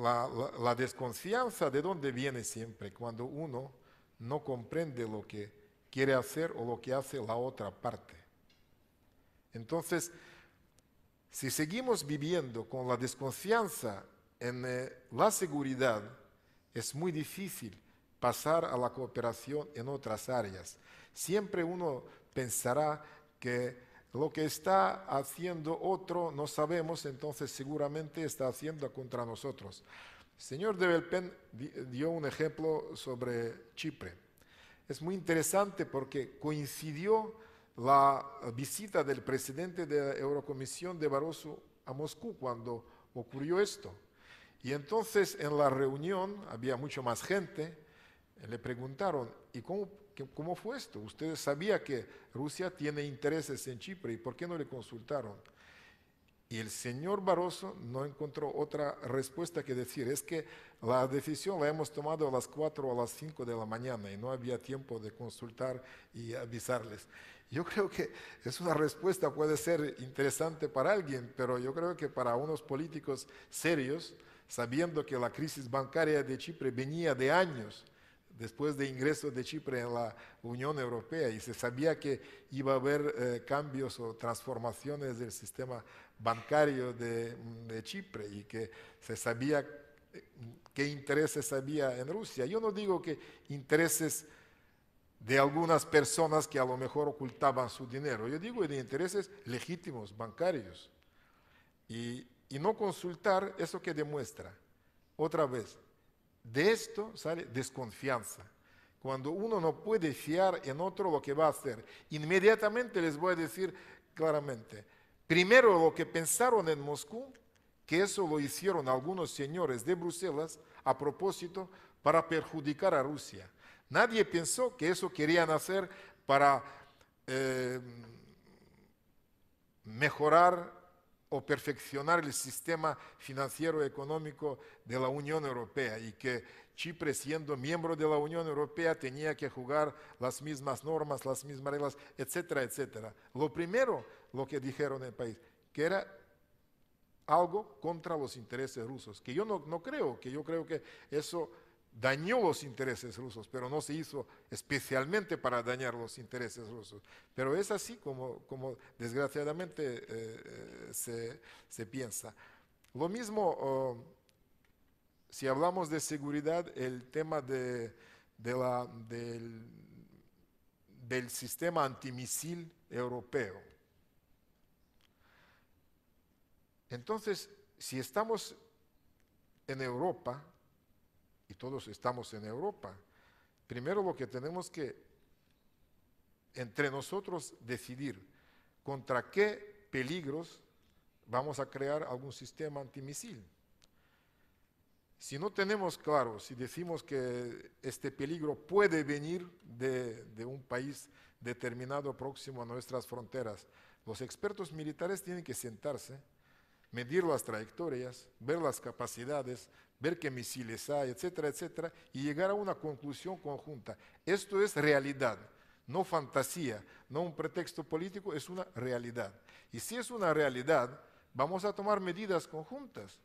la, desconfianza de dónde viene siempre, cuando uno no comprende lo que quiere hacer o lo que hace la otra parte. Entonces, si seguimos viviendo con la desconfianza en eh, la seguridad es muy difícil pasar a la cooperación en otras áreas. Siempre uno pensará que lo que está haciendo otro no sabemos, entonces seguramente está haciendo contra nosotros. El señor de dio un ejemplo sobre Chipre. Es muy interesante porque coincidió la visita del presidente de la Eurocomisión de Barroso a Moscú cuando ocurrió esto. Y entonces en la reunión había mucho más gente, le preguntaron, ¿y cómo, cómo fue esto? Ustedes sabían que Rusia tiene intereses en Chipre, ¿y por qué no le consultaron? Y el señor Barroso no encontró otra respuesta que decir, es que la decisión la hemos tomado a las 4 o a las 5 de la mañana y no había tiempo de consultar y avisarles. Yo creo que es una respuesta, puede ser interesante para alguien, pero yo creo que para unos políticos serios, sabiendo que la crisis bancaria de Chipre venía de años después de ingreso de Chipre en la Unión Europea y se sabía que iba a haber eh, cambios o transformaciones del sistema bancario de, mm, de Chipre y que se sabía eh, qué intereses había en Rusia. Yo no digo que intereses de algunas personas que a lo mejor ocultaban su dinero, yo digo de intereses legítimos, bancarios. Y y no consultar, ¿eso que demuestra? Otra vez, de esto sale desconfianza. Cuando uno no puede fiar en otro lo que va a hacer, inmediatamente les voy a decir claramente, primero lo que pensaron en Moscú, que eso lo hicieron algunos señores de Bruselas a propósito para perjudicar a Rusia. Nadie pensó que eso querían hacer para eh, mejorar o perfeccionar el sistema financiero económico de la Unión Europea y que Chipre, siendo miembro de la Unión Europea, tenía que jugar las mismas normas, las mismas reglas, etcétera, etcétera. Lo primero, lo que dijeron en el país, que era algo contra los intereses rusos, que yo no, no creo, que yo creo que eso dañó los intereses rusos, pero no se hizo especialmente para dañar los intereses rusos. Pero es así como, como desgraciadamente eh, eh, se, piensa. Lo mismo, oh, si hablamos de seguridad, el tema de, la, del sistema antimisil europeo. Entonces, si estamos en Europa, todos estamos en Europa, primero lo que tenemos que entre nosotros decidir contra qué peligros vamos a crear algún sistema antimisil. Si no tenemos claro, si decimos que este peligro puede venir de, de, un país determinado próximo a nuestras fronteras, los expertos militares tienen que sentarse medir las trayectorias, ver las capacidades, ver qué misiles hay, etcétera, etcétera, y llegar a una conclusión conjunta. Esto es realidad, no fantasía, no un pretexto político, es una realidad. Y si es una realidad, vamos a tomar medidas conjuntas,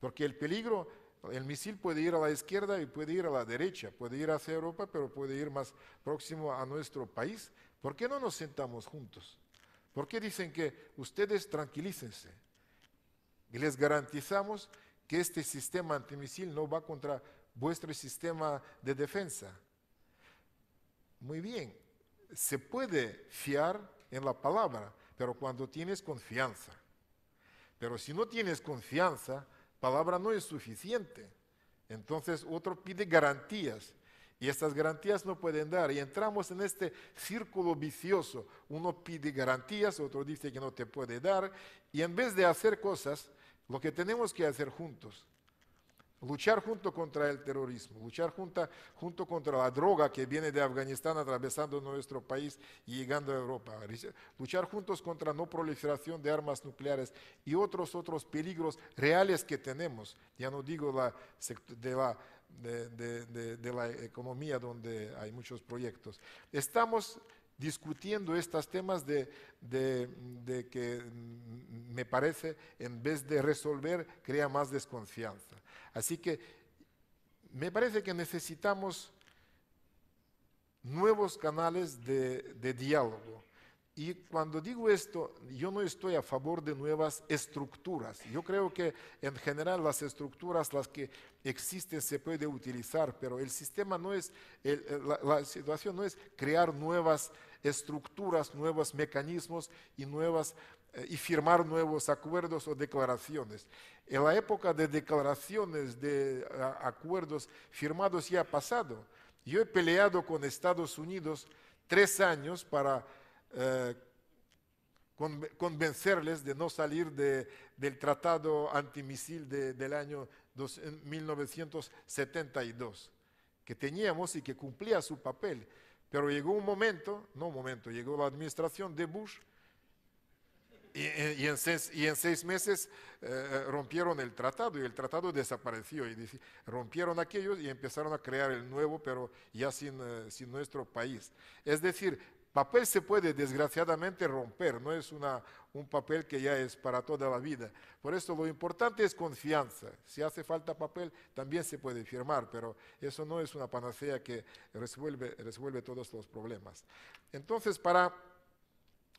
porque el peligro, el misil puede ir a la izquierda y puede ir a la derecha, puede ir hacia Europa, pero puede ir más próximo a nuestro país. ¿Por qué no nos sentamos juntos? ¿Por qué dicen que ustedes tranquilícense? y les garantizamos que este sistema antimisil no va contra vuestro sistema de defensa. Muy bien, se puede fiar en la palabra, pero cuando tienes confianza. Pero si no tienes confianza, palabra no es suficiente. Entonces otro pide garantías y estas garantías no pueden dar. Y entramos en este círculo vicioso. Uno pide garantías, otro dice que no te puede dar. Y en vez de hacer cosas lo que tenemos que hacer juntos, luchar junto contra el terrorismo, luchar junta, junto contra la droga que viene de Afganistán atravesando nuestro país y llegando a Europa, luchar juntos contra no proliferación de armas nucleares y otros otros peligros reales que tenemos. Ya no digo la, de la de, la economía donde hay muchos proyectos. Estamos discutiendo estos temas de, que me parece, en vez de resolver, crea más desconfianza. Así que me parece que necesitamos nuevos canales de diálogo y cuando digo esto, yo no estoy a favor de nuevas estructuras. Yo creo que en general las estructuras, las que existen, se puede utilizar, pero el sistema no es, la, situación no es crear nuevas estructuras, nuevos mecanismos y nuevas eh, y firmar nuevos acuerdos o declaraciones. En la época de declaraciones, de acuerdos firmados ya ha pasado. Yo he peleado con Estados Unidos tres años para eh, convencerles de no salir del tratado antimisil del año 1972, eh, que teníamos y que cumplía su papel. Pero llegó un momento, no un momento, llegó la administración de Bush y, eh, en, seis, meses rompieron el tratado y el tratado desapareció. Y rompieron aquellos y empezaron a crear el nuevo, pero ya sin, sin nuestro país. Es decir, Papel se puede desgraciadamente romper, no es un papel que ya es para toda la vida. Por eso lo importante es confianza. Si hace falta papel, también se puede firmar, pero eso no es una panacea que resuelve, resuelve todos los problemas. Entonces, para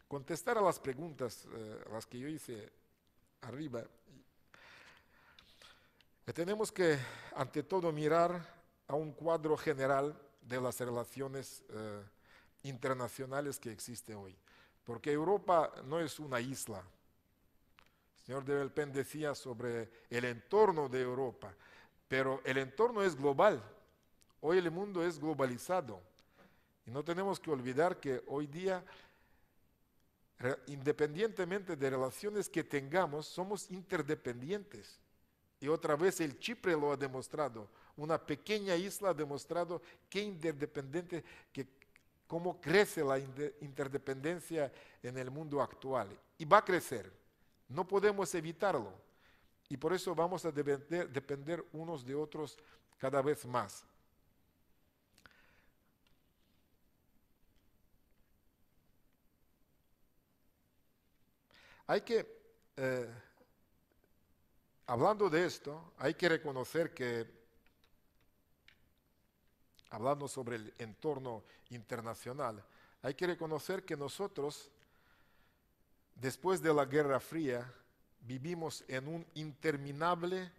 contestar a las preguntas, eh, las que yo hice arriba, tenemos que, ante todo, mirar a un cuadro general de las relaciones. Eh, internacionales que existe hoy. Porque Europa no es una isla. El señor de Belpen decía sobre el entorno de Europa, pero el entorno es global. Hoy el mundo es globalizado. Y no tenemos que olvidar que hoy día, independientemente de relaciones que tengamos, somos interdependientes. Y otra vez el Chipre lo ha demostrado. Una pequeña isla ha demostrado qué interdependiente, que cómo crece la interdependencia en el mundo actual. Y va a crecer. No podemos evitarlo. Y por eso vamos a depender, unos de otros cada vez más. Hay que, eh, hablando de esto, hay que reconocer que hablando sobre el entorno internacional, hay que reconocer que nosotros, después de la Guerra Fría, vivimos en un interminable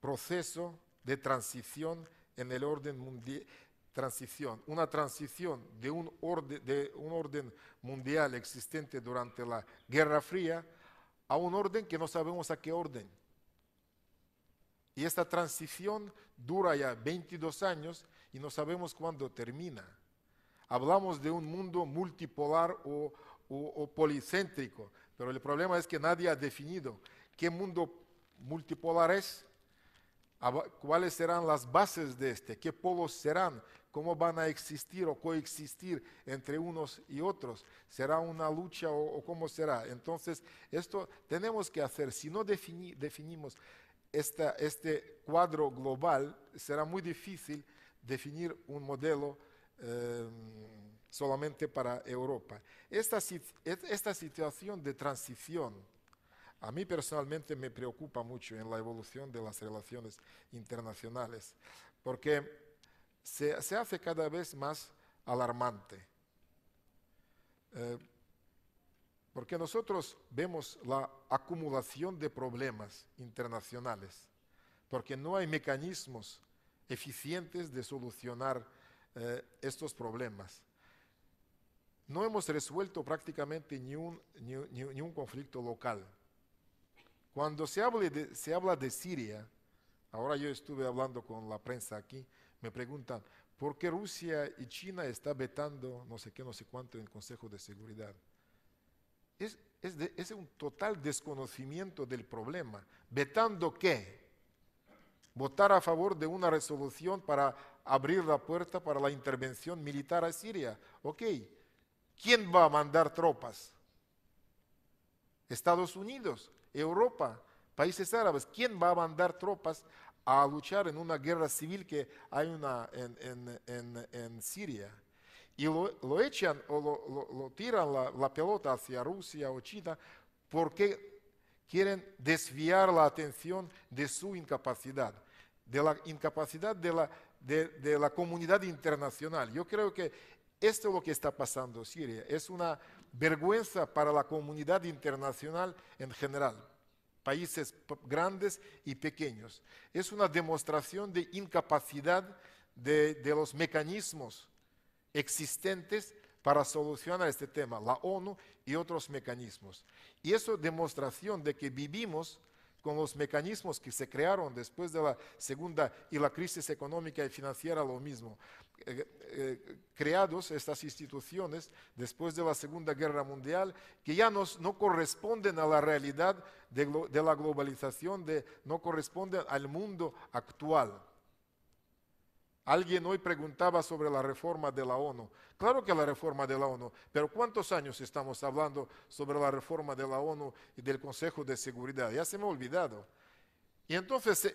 proceso de transición en el orden mundial, transición, una transición de un, orden, de un orden mundial existente durante la Guerra Fría a un orden que no sabemos a qué orden. Y esta transición dura ya 22 años y no sabemos cuándo termina. Hablamos de un mundo multipolar o, policéntrico, pero el problema es que nadie ha definido qué mundo multipolar es, cuáles serán las bases de este, qué polos serán, cómo van a existir o coexistir entre unos y otros, será una lucha o, cómo será. Entonces, esto tenemos que hacer, si no definimos este cuadro global, será muy difícil definir un modelo em, solamente para Europa. Esta, situación de transición a mí personalmente me preocupa mucho en la evolución de las relaciones internacionales, porque se, hace cada vez más alarmante. Eh, porque nosotros vemos la acumulación de problemas internacionales, porque no hay mecanismos eficientes de solucionar eh, estos problemas. No hemos resuelto prácticamente ni un, ni, un conflicto local. Cuando se, hable de, se habla de Siria, ahora yo estuve hablando con la prensa aquí, me preguntan, ¿por qué Rusia y China están vetando no sé qué, no sé cuánto en el Consejo de Seguridad? Es, es, es un total desconocimiento del problema. ¿Vetando qué? votar a favor de una resolución para abrir la puerta para la intervención militar a Siria. Ok, ¿quién va a mandar tropas? Estados Unidos, Europa, países árabes, ¿quién va a mandar tropas a luchar en una guerra civil que hay una en, Siria? Y lo, echan o lo, tiran la pelota hacia Rusia o China porque quieren desviar la atención de su incapacidad de la incapacidad de la, de, la comunidad internacional. Yo creo que esto es lo que está pasando en Siria. Es una vergüenza para la comunidad internacional en general, países grandes y pequeños. Es una demostración de incapacidad de, de los mecanismos existentes para solucionar este tema, la ONU y otros mecanismos. Y eso demostración de que vivimos con los mecanismos que se crearon después de la segunda y la crisis económica y financiera, lo mismo. Eh, eh, creados estas instituciones después de la Segunda Guerra Mundial, que ya no corresponden a la realidad de, de la globalización, de, no corresponden al mundo actual. Alguien hoy preguntaba sobre la reforma de la ONU. Claro que la reforma de la ONU, pero ¿cuántos años estamos hablando sobre la reforma de la ONU y del Consejo de Seguridad? Ya se me ha olvidado. Y entonces,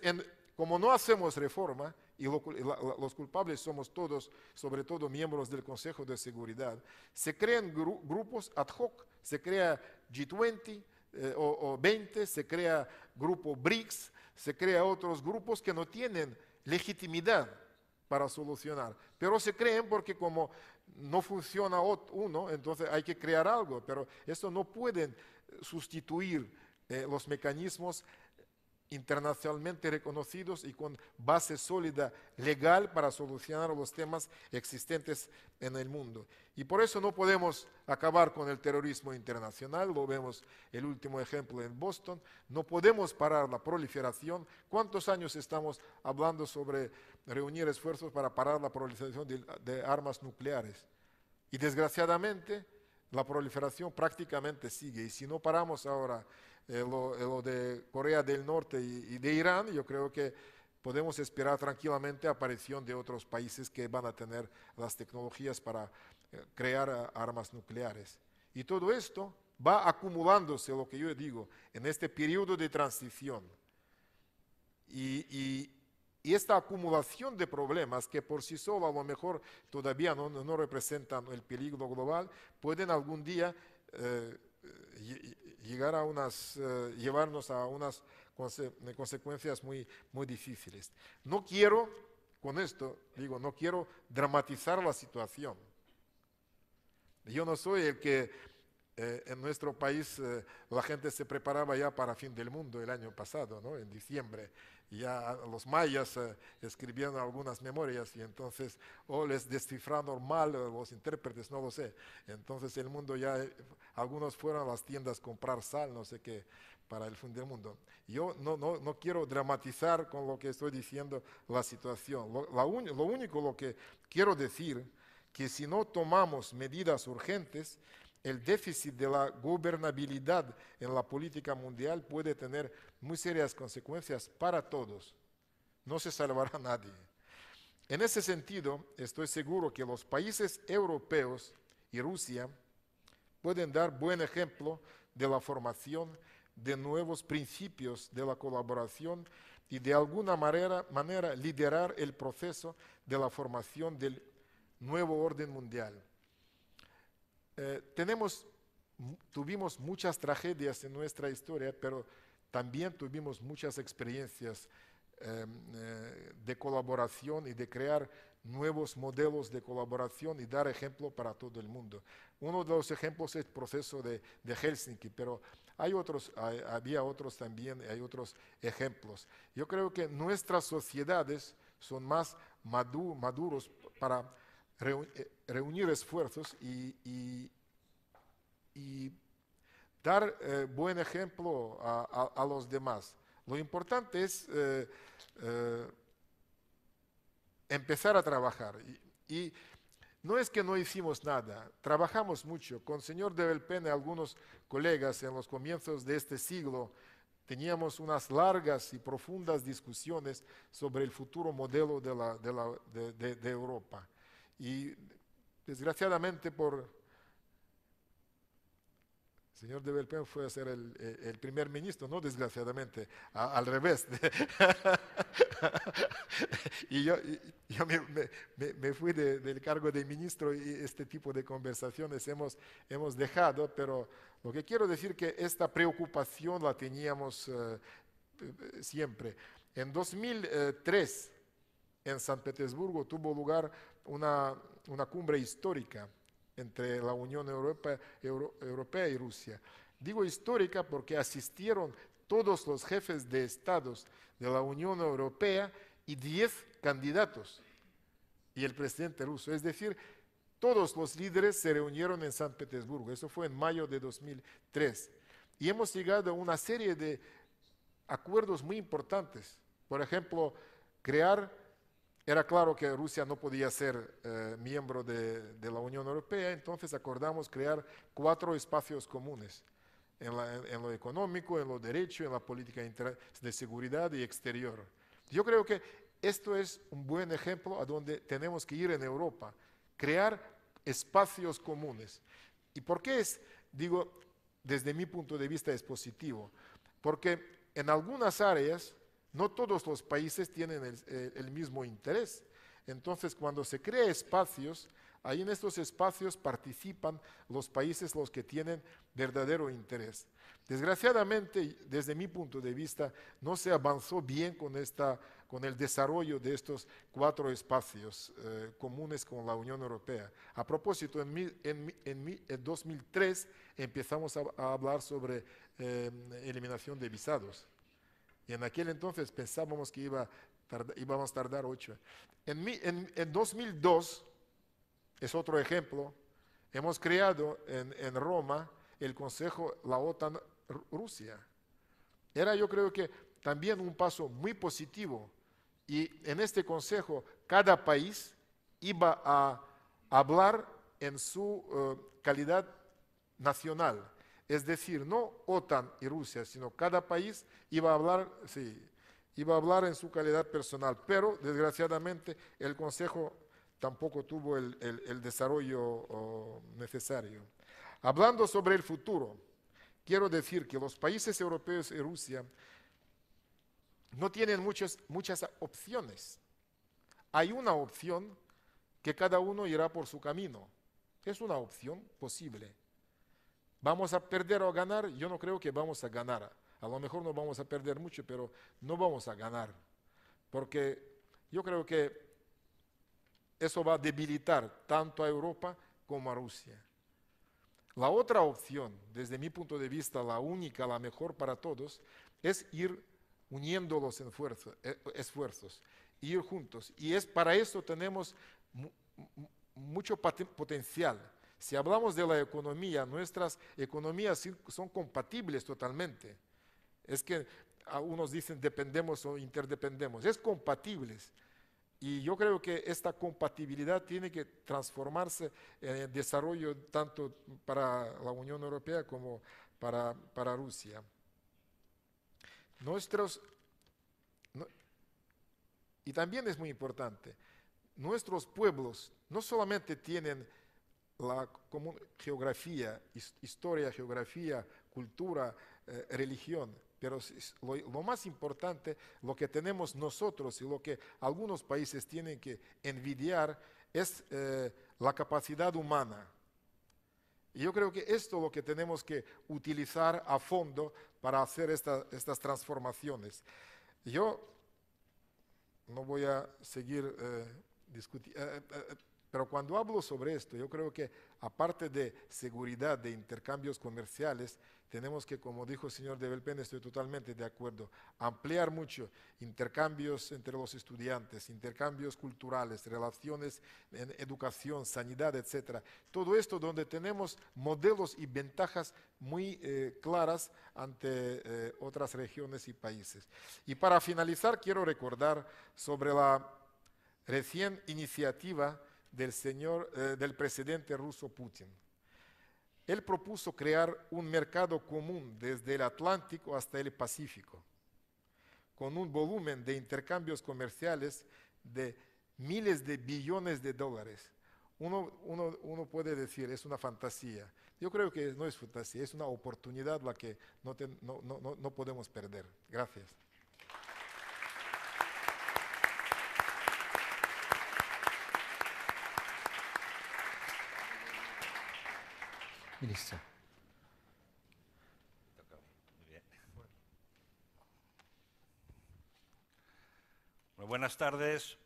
como no hacemos reforma, y los culpables somos todos, sobre todo miembros del Consejo de Seguridad, se crean grupos ad hoc, se crea G20 eh, o, 20, se crea grupo BRICS, se crean otros grupos que no tienen legitimidad para solucionar. Pero se creen porque como no funciona uno, entonces hay que crear algo, pero esto no pueden sustituir eh, los mecanismos internacionalmente reconocidos y con base sólida legal para solucionar los temas existentes en el mundo. Y por eso no podemos acabar con el terrorismo internacional, lo vemos el último ejemplo en Boston, no podemos parar la proliferación. ¿Cuántos años estamos hablando sobre reunir esfuerzos para parar la proliferación de, armas nucleares. Y desgraciadamente, la proliferación prácticamente sigue. Y si no paramos ahora eh, eh, lo, de Corea del Norte y, de Irán, yo creo que podemos esperar tranquilamente aparición de otros países que van a tener las tecnologías para eh, crear armas nucleares. Y todo esto va acumulándose, lo que yo digo, en este periodo de transición. y, y esta acumulación de problemas que por sí solo a lo mejor todavía no, representan el peligro global, pueden algún día eh, eh, llegar a unas, eh, llevarnos a unas consecuencias muy, muy difíciles. No quiero, con esto digo, no quiero dramatizar la situación. Yo no soy el que en nuestro país la gente se preparaba ya para fin del mundo el año pasado, ¿no? en diciembre ya los mayas eh, escribieron algunas memorias y entonces o oh, les descifraron mal eh, los intérpretes, no lo sé. Entonces el mundo ya, eh, algunos fueron a las tiendas comprar sal, no sé qué, para el fin del mundo. Yo no, no, no quiero dramatizar con lo que estoy diciendo la situación. Lo, lo único lo que quiero decir que si no tomamos medidas urgentes, el déficit de la gobernabilidad en la política mundial puede tener muy serias consecuencias para todos. No se salvará nadie. En ese sentido, estoy seguro que los países europeos y Rusia pueden dar buen ejemplo de la formación de nuevos principios de la colaboración y de alguna manera, manera liderar el proceso de la formación del nuevo orden mundial. Eh, tenemos, tuvimos muchas tragedias en nuestra historia, pero también tuvimos muchas experiencias em, eh, de colaboración y de crear nuevos modelos de colaboración y dar ejemplo para todo el mundo. Uno de los ejemplos es el proceso de, Helsinki, pero hay otros, había otros también, hay otros ejemplos. Yo creo que nuestras sociedades son más madu maduros para eh, reunir esfuerzos y, y, dar eh, buen ejemplo a, los demás. Lo importante es eh, empezar a trabajar. Y, no es que no hicimos nada, trabajamos mucho. Con el señor de y algunos colegas en los comienzos de este siglo, teníamos unas largas y profundas discusiones sobre el futuro modelo de Europa. Y desgraciadamente por... El señor de Belpen fue a ser el, primer ministro, no desgraciadamente, al revés. y yo, me, fui del cargo de ministro y este tipo de conversaciones hemos, hemos dejado, pero lo que quiero decir que esta preocupación la teníamos eh, eh, siempre. En 2003, eh, en San Petersburgo, tuvo lugar una, una cumbre histórica entre la Unión Europea, Europea y Rusia. Digo histórica porque asistieron todos los jefes de estados de la Unión Europea y 10 candidatos y el presidente ruso. Es decir, todos los líderes se reunieron en San Petersburgo. Eso fue en mayo de 2003. Y hemos llegado a una serie de acuerdos muy importantes. Por ejemplo, crear era claro que Rusia no podía ser eh, miembro de, la Unión Europea, entonces acordamos crear cuatro espacios comunes en, en lo económico, en lo derecho, en la política de seguridad y exterior. Yo creo que esto es un buen ejemplo a donde tenemos que ir en Europa, crear espacios comunes. ¿Y por qué es, digo, desde mi punto de vista es positivo? Porque en algunas áreas no todos los países tienen el, mismo interés. Entonces, cuando se crea espacios, ahí en estos espacios participan los países los que tienen verdadero interés. Desgraciadamente, desde mi punto de vista, no se avanzó bien con, esta, con el desarrollo de estos cuatro espacios eh, comunes con la Unión Europea. A propósito, en, 2003 empezamos a, hablar sobre eh, eliminación de visados. Y en aquel entonces pensábamos que iba íbamos a tardar ocho. En, en, 2002, es otro ejemplo, hemos creado en, Roma el Consejo, la OTAN Rusia. Era yo creo que también un paso muy positivo. Y en este Consejo cada país iba a hablar en su eh, calidad nacional es decir, no OTAN y Rusia, sino cada país iba a hablar, sí, iba a hablar en su calidad personal. Pero desgraciadamente el Consejo tampoco tuvo el, desarrollo oh, necesario. Hablando sobre el futuro, quiero decir que los países europeos y Rusia no tienen muchas, muchas opciones. Hay una opción que cada uno irá por su camino. Es una opción posible. ¿Vamos a perder o ganar? Yo no creo que vamos a ganar. A lo mejor no vamos a perder mucho, pero no vamos a ganar. Porque yo creo que eso va a debilitar tanto a Europa como a Rusia. La otra opción, desde mi punto de vista, la única, la mejor para todos, es ir uniendo los eh, esfuerzos, ir juntos. Y es para eso tenemos mucho potencial si hablamos de la economía, nuestras economías son compatibles totalmente. Es que algunos dicen dependemos o interdependemos, es compatibles. Y yo creo que esta compatibilidad tiene que transformarse en desarrollo tanto para la Unión Europea como para, para Rusia. Nuestros, y también es muy importante, nuestros pueblos no solamente tienen la geografía, historia, geografía, cultura, eh, religión. Pero lo, más importante, lo que tenemos nosotros y lo que algunos países tienen que envidiar es eh, la capacidad humana. Y yo creo que esto es lo que tenemos que utilizar a fondo para hacer estas transformaciones. Yo no voy a seguir eh, discutiendo pero cuando hablo sobre esto, yo creo que aparte de seguridad de intercambios comerciales, tenemos que, como dijo el señor de Belpen, estoy totalmente de acuerdo, ampliar mucho intercambios entre los estudiantes, intercambios culturales, relaciones en educación, sanidad, etc. Todo esto donde tenemos modelos y ventajas muy eh, claras ante eh, otras regiones y países. Y para finalizar, quiero recordar sobre la recién iniciativa del, señor, eh, del presidente ruso Putin. Él propuso crear un mercado común desde el Atlántico hasta el Pacífico, con un volumen de intercambios comerciales de miles de billones de dólares. Uno, uno, uno, puede decir, es una fantasía. Yo creo que no es fantasía, es una oportunidad la que no, no, no, no podemos perder. Gracias. Muy buenas tardes.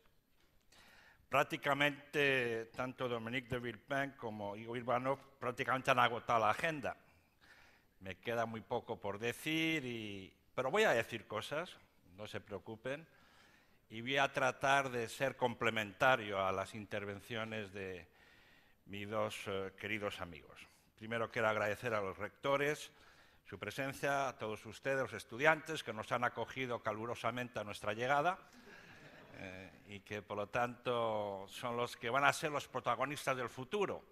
Prácticamente tanto Dominique de Villepin como Igor Ivanov prácticamente han agotado la agenda. Me queda muy poco por decir, pero voy a decir cosas, no se preocupen, y voy a tratar de ser complementario a las intervenciones de mis dos eh, queridos amigos. Primero quiero agradecer a los rectores su presencia, a todos ustedes, los estudiantes, que nos han acogido calurosamente a nuestra llegada eh, y que, por lo tanto, son los que van a ser los protagonistas del futuro.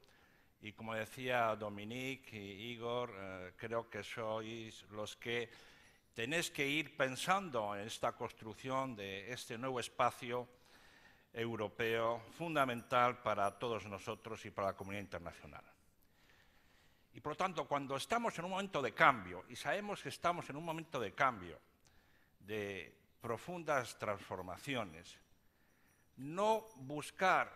Y como decía Dominique y Igor, eh, creo que sois los que tenéis que ir pensando en esta construcción de este nuevo espacio europeo fundamental para todos nosotros y para la comunidad internacional. Y por lo tanto, cuando estamos en un momento de cambio, y sabemos que estamos en un momento de cambio, de profundas transformaciones, no buscar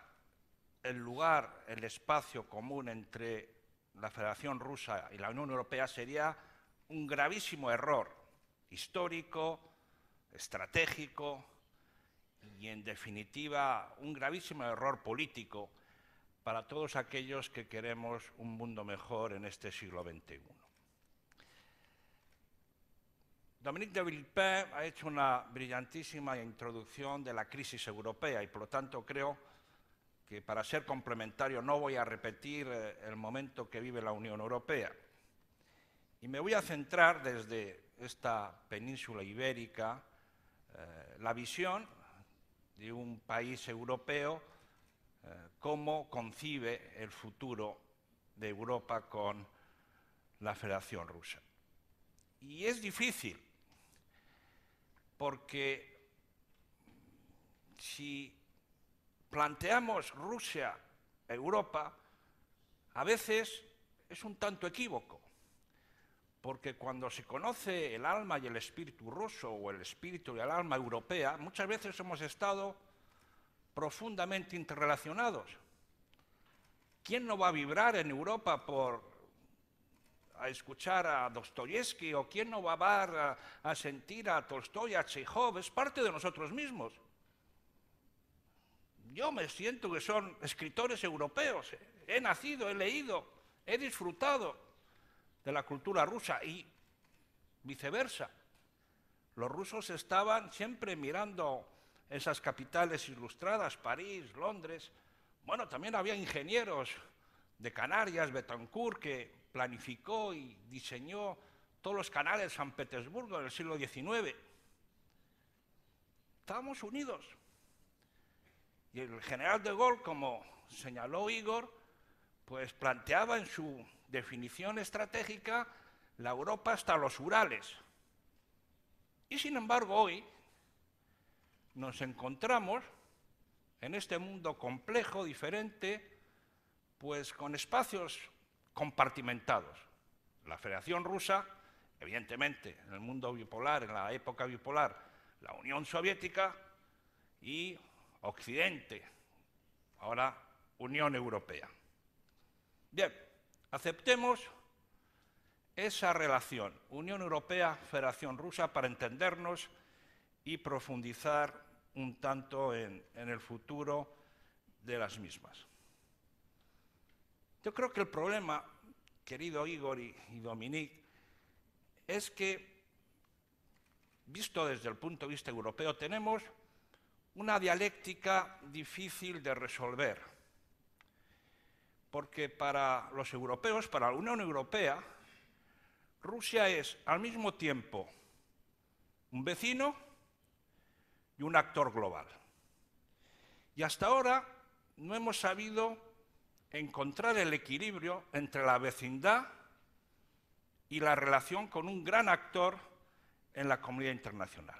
el lugar, el espacio común entre la Federación Rusa y la Unión Europea sería un gravísimo error histórico, estratégico y, en definitiva, un gravísimo error político para todos aquellos que queremos un mundo mejor en este siglo XXI. Dominique de Villepin ha hecho una brillantísima introducción de la crisis europea y, por lo tanto, creo que para ser complementario no voy a repetir eh, el momento que vive la Unión Europea. Y me voy a centrar desde esta península ibérica eh, la visión de un país europeo eh, cómo concibe el futuro de Europa con la Federación Rusa. Y es difícil, porque si planteamos Rusia, Europa, a veces es un tanto equívoco, porque cuando se conoce el alma y el espíritu ruso o el espíritu y el alma europea, muchas veces hemos estado profundamente interrelacionados. ¿Quién no va a vibrar en Europa por a escuchar a Dostoyevsky o quién no va a, a sentir a Tolstoy, a Chekhov? Es parte de nosotros mismos. Yo me siento que son escritores europeos. He nacido, he leído, he disfrutado de la cultura rusa y viceversa. Los rusos estaban siempre mirando esas capitales ilustradas, París, Londres. Bueno, también había ingenieros de Canarias, Betancourt, que planificó y diseñó todos los canales de San Petersburgo en el siglo XIX. Estábamos unidos. Y el general de Gaulle, como señaló Igor, pues planteaba en su definición estratégica la Europa hasta los Urales. Y sin embargo hoy nos encontramos en este mundo complejo, diferente, pues con espacios compartimentados. La Federación Rusa, evidentemente, en el mundo bipolar, en la época bipolar, la Unión Soviética y Occidente, ahora Unión Europea. Bien, aceptemos esa relación Unión Europea-Federación Rusa para entendernos y profundizar un tanto en, el futuro de las mismas. Yo creo que el problema, querido Igor y, y Dominique, es que, visto desde el punto de vista europeo, tenemos una dialéctica difícil de resolver. Porque para los europeos, para la Unión Europea, Rusia es al mismo tiempo un vecino, un actor global. Y hasta ahora no hemos sabido encontrar el equilibrio entre la vecindad y la relación con un gran actor en la comunidad internacional.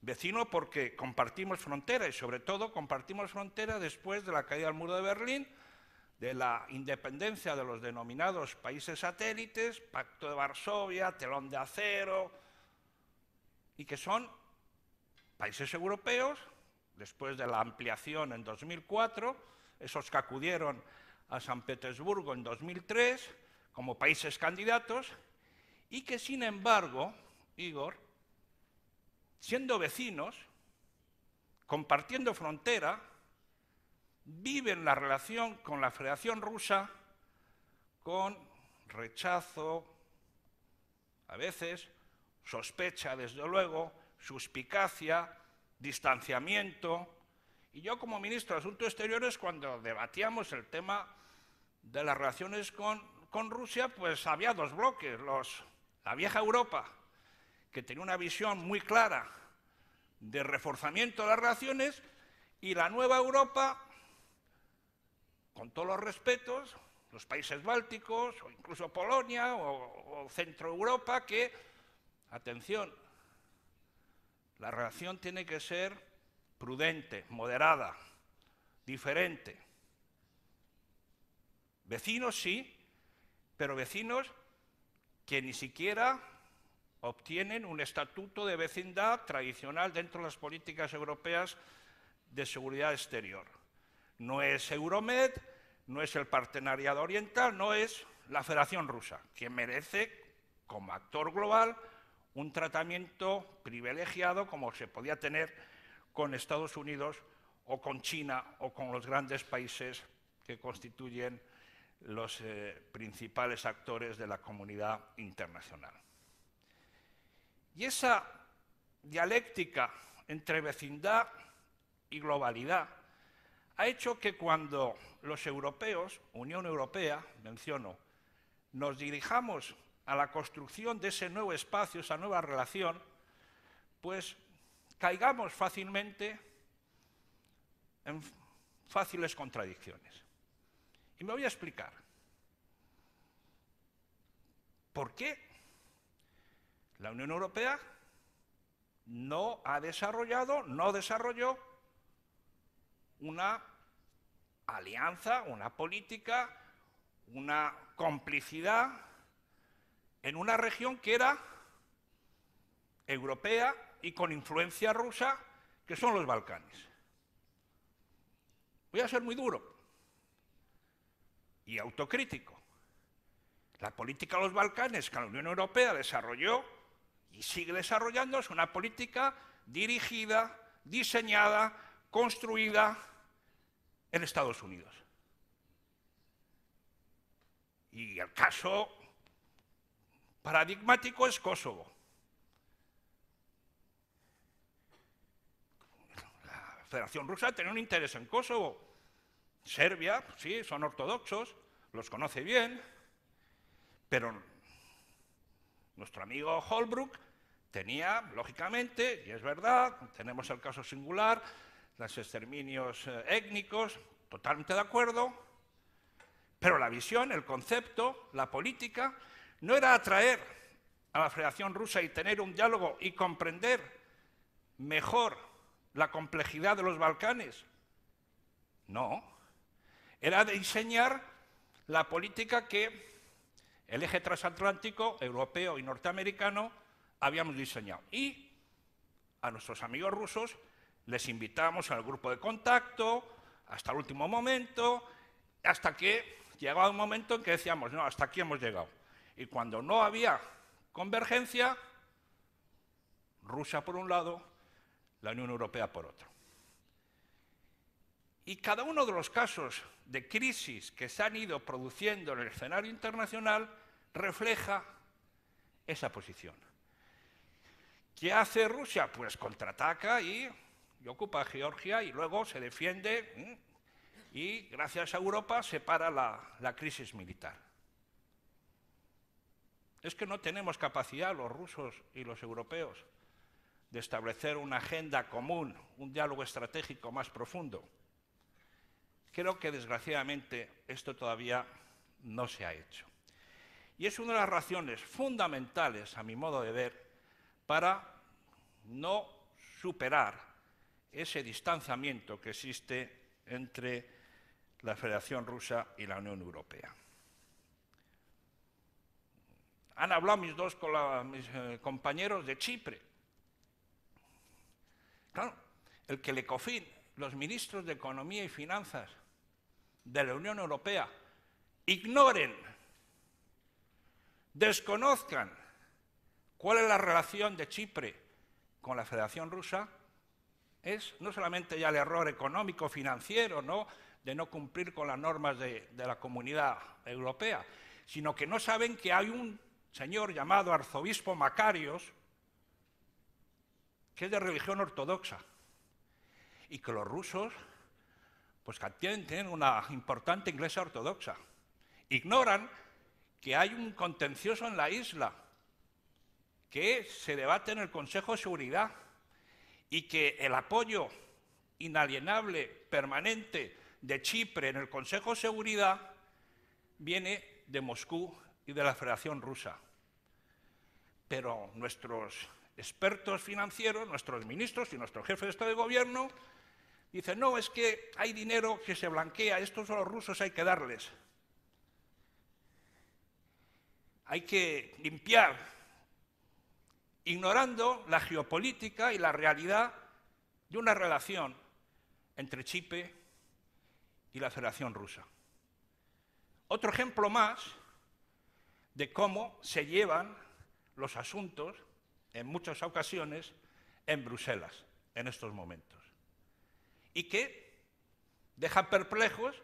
Vecino porque compartimos frontera y sobre todo compartimos frontera después de la caída del muro de Berlín, de la independencia de los denominados países satélites, Pacto de Varsovia, Telón de Acero, y que son Países europeos, después de la ampliación en 2004, esos que acudieron a San Petersburgo en 2003 como países candidatos, y que sin embargo, Igor, siendo vecinos, compartiendo frontera, viven la relación con la Federación Rusa con rechazo, a veces sospecha, desde luego, suspicacia, distanciamiento. Y yo como ministro de Asuntos Exteriores, cuando debatíamos el tema de las relaciones con, con Rusia, pues había dos bloques. Los, la vieja Europa, que tenía una visión muy clara de reforzamiento de las relaciones, y la nueva Europa, con todos los respetos, los países bálticos, o incluso Polonia o, o Centro Europa, que, atención, la relación tiene que ser prudente, moderada, diferente. Vecinos sí, pero vecinos que ni siquiera obtienen un estatuto de vecindad tradicional dentro de las políticas europeas de seguridad exterior. No es Euromed, no es el Partenariado Oriental, no es la Federación Rusa, que merece, como actor global, un tratamiento privilegiado como se podía tener con Estados Unidos o con China o con los grandes países que constituyen los eh, principales actores de la comunidad internacional. Y esa dialéctica entre vecindad y globalidad ha hecho que cuando los europeos, Unión Europea, menciono, nos dirijamos a la construcción de ese nuevo espacio, esa nueva relación, pues caigamos fácilmente en fáciles contradicciones. Y me voy a explicar. ¿Por qué la Unión Europea no ha desarrollado, no desarrolló una alianza, una política, una complicidad en una región que era europea y con influencia rusa, que son los Balcanes. Voy a ser muy duro y autocrítico. La política de los Balcanes que la Unión Europea desarrolló y sigue desarrollando es una política dirigida, diseñada, construida en Estados Unidos. Y el caso paradigmático es Kosovo. La Federación Rusa tiene un interés en Kosovo. Serbia, sí, son ortodoxos, los conoce bien, pero nuestro amigo Holbrook tenía, lógicamente, y es verdad, tenemos el caso singular, los exterminios eh, étnicos, totalmente de acuerdo, pero la visión, el concepto, la política no era atraer a la Federación Rusa y tener un diálogo y comprender mejor la complejidad de los Balcanes. No, era diseñar la política que el eje transatlántico, europeo y norteamericano habíamos diseñado. Y a nuestros amigos rusos les invitamos al grupo de contacto hasta el último momento, hasta que llegaba un momento en que decíamos, no, hasta aquí hemos llegado. Y cuando no había convergencia, Rusia por un lado, la Unión Europea por otro. Y cada uno de los casos de crisis que se han ido produciendo en el escenario internacional refleja esa posición. ¿Qué hace Rusia? Pues contraataca y, ocupa Georgia y luego se defiende mm, y gracias a Europa se para la crisis militar. Es que no tenemos capacidad los rusos y los europeos de establecer una agenda común, un diálogo estratégico más profundo. Creo que desgraciadamente esto todavía no se ha hecho. Y es una de las razones fundamentales, a mi modo de ver, para no superar ese distanciamiento que existe entre la Federación Rusa y la Unión Europea han hablado mis dos eh, compañeros de Chipre. Claro, el que le COFIN, los ministros de Economía y Finanzas de la Unión Europea, ignoren, desconozcan cuál es la relación de Chipre con la Federación Rusa, es no solamente ya el error económico, financiero, de no cumplir con las normas de la comunidad europea, sino que no saben que hay un señor llamado arzobispo Macarios, que es de religión ortodoxa, y que los rusos pues que tienen una importante iglesia ortodoxa. Ignoran que hay un contencioso en la isla que se debate en el Consejo de Seguridad y que el apoyo inalienable, permanente de Chipre en el Consejo de Seguridad viene de Moscú y de la Federación Rusa. Pero nuestros expertos financieros, nuestros ministros y nuestro jefe de Estado de Gobierno dicen, no, es que hay dinero que se blanquea, estos son los rusos hay que darles. Hay que limpiar, ignorando la geopolítica y la realidad de una relación entre Chipre y la Federación Rusa. Otro ejemplo más de cómo se llevan los asuntos, en muchas ocasiones, en Bruselas, en estos momentos. Y que deja perplejos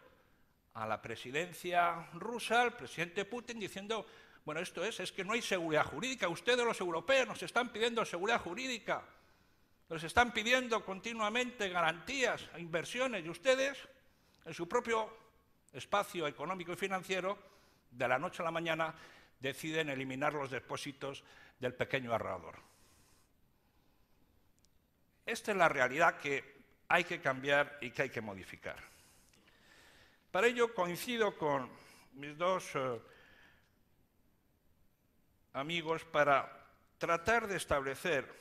a la presidencia rusa, al presidente Putin, diciendo, bueno, esto es, es que no hay seguridad jurídica, ustedes los europeos nos están pidiendo seguridad jurídica, nos están pidiendo continuamente garantías, inversiones, y ustedes, en su propio espacio económico y financiero, de la noche a la mañana, deciden eliminar los depósitos del pequeño arrador. Esta es la realidad que hay que cambiar y que hay que modificar. Para ello coincido con mis dos eh, amigos para tratar de establecer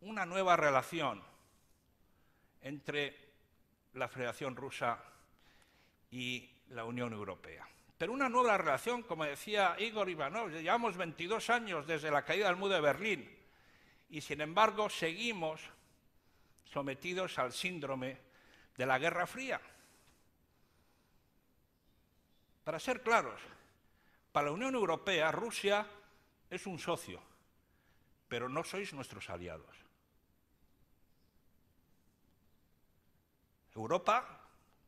una nueva relación entre la Federación Rusa y la Unión Europea. Pero una nueva relación, como decía Igor Ivanov, llevamos 22 años desde la caída del muro de Berlín y sin embargo seguimos sometidos al síndrome de la Guerra Fría. Para ser claros, para la Unión Europea Rusia es un socio, pero no sois nuestros aliados. Europa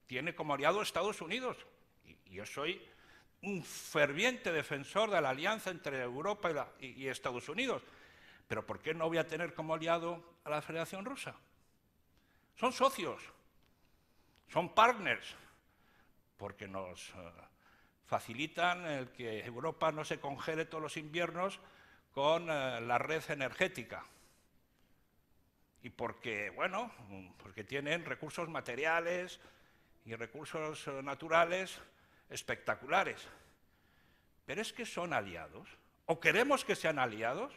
tiene como aliado Estados Unidos y yo soy un ferviente defensor de la alianza entre Europa y, Estados Unidos. Pero ¿por qué no voy a tener como aliado a la Federación Rusa? Son socios, son partners, porque nos eh, facilitan el que Europa no se congele todos los inviernos con eh, la red energética. Y porque, bueno, porque tienen recursos materiales y recursos eh, naturales espectaculares. Pero es que son aliados, o queremos que sean aliados.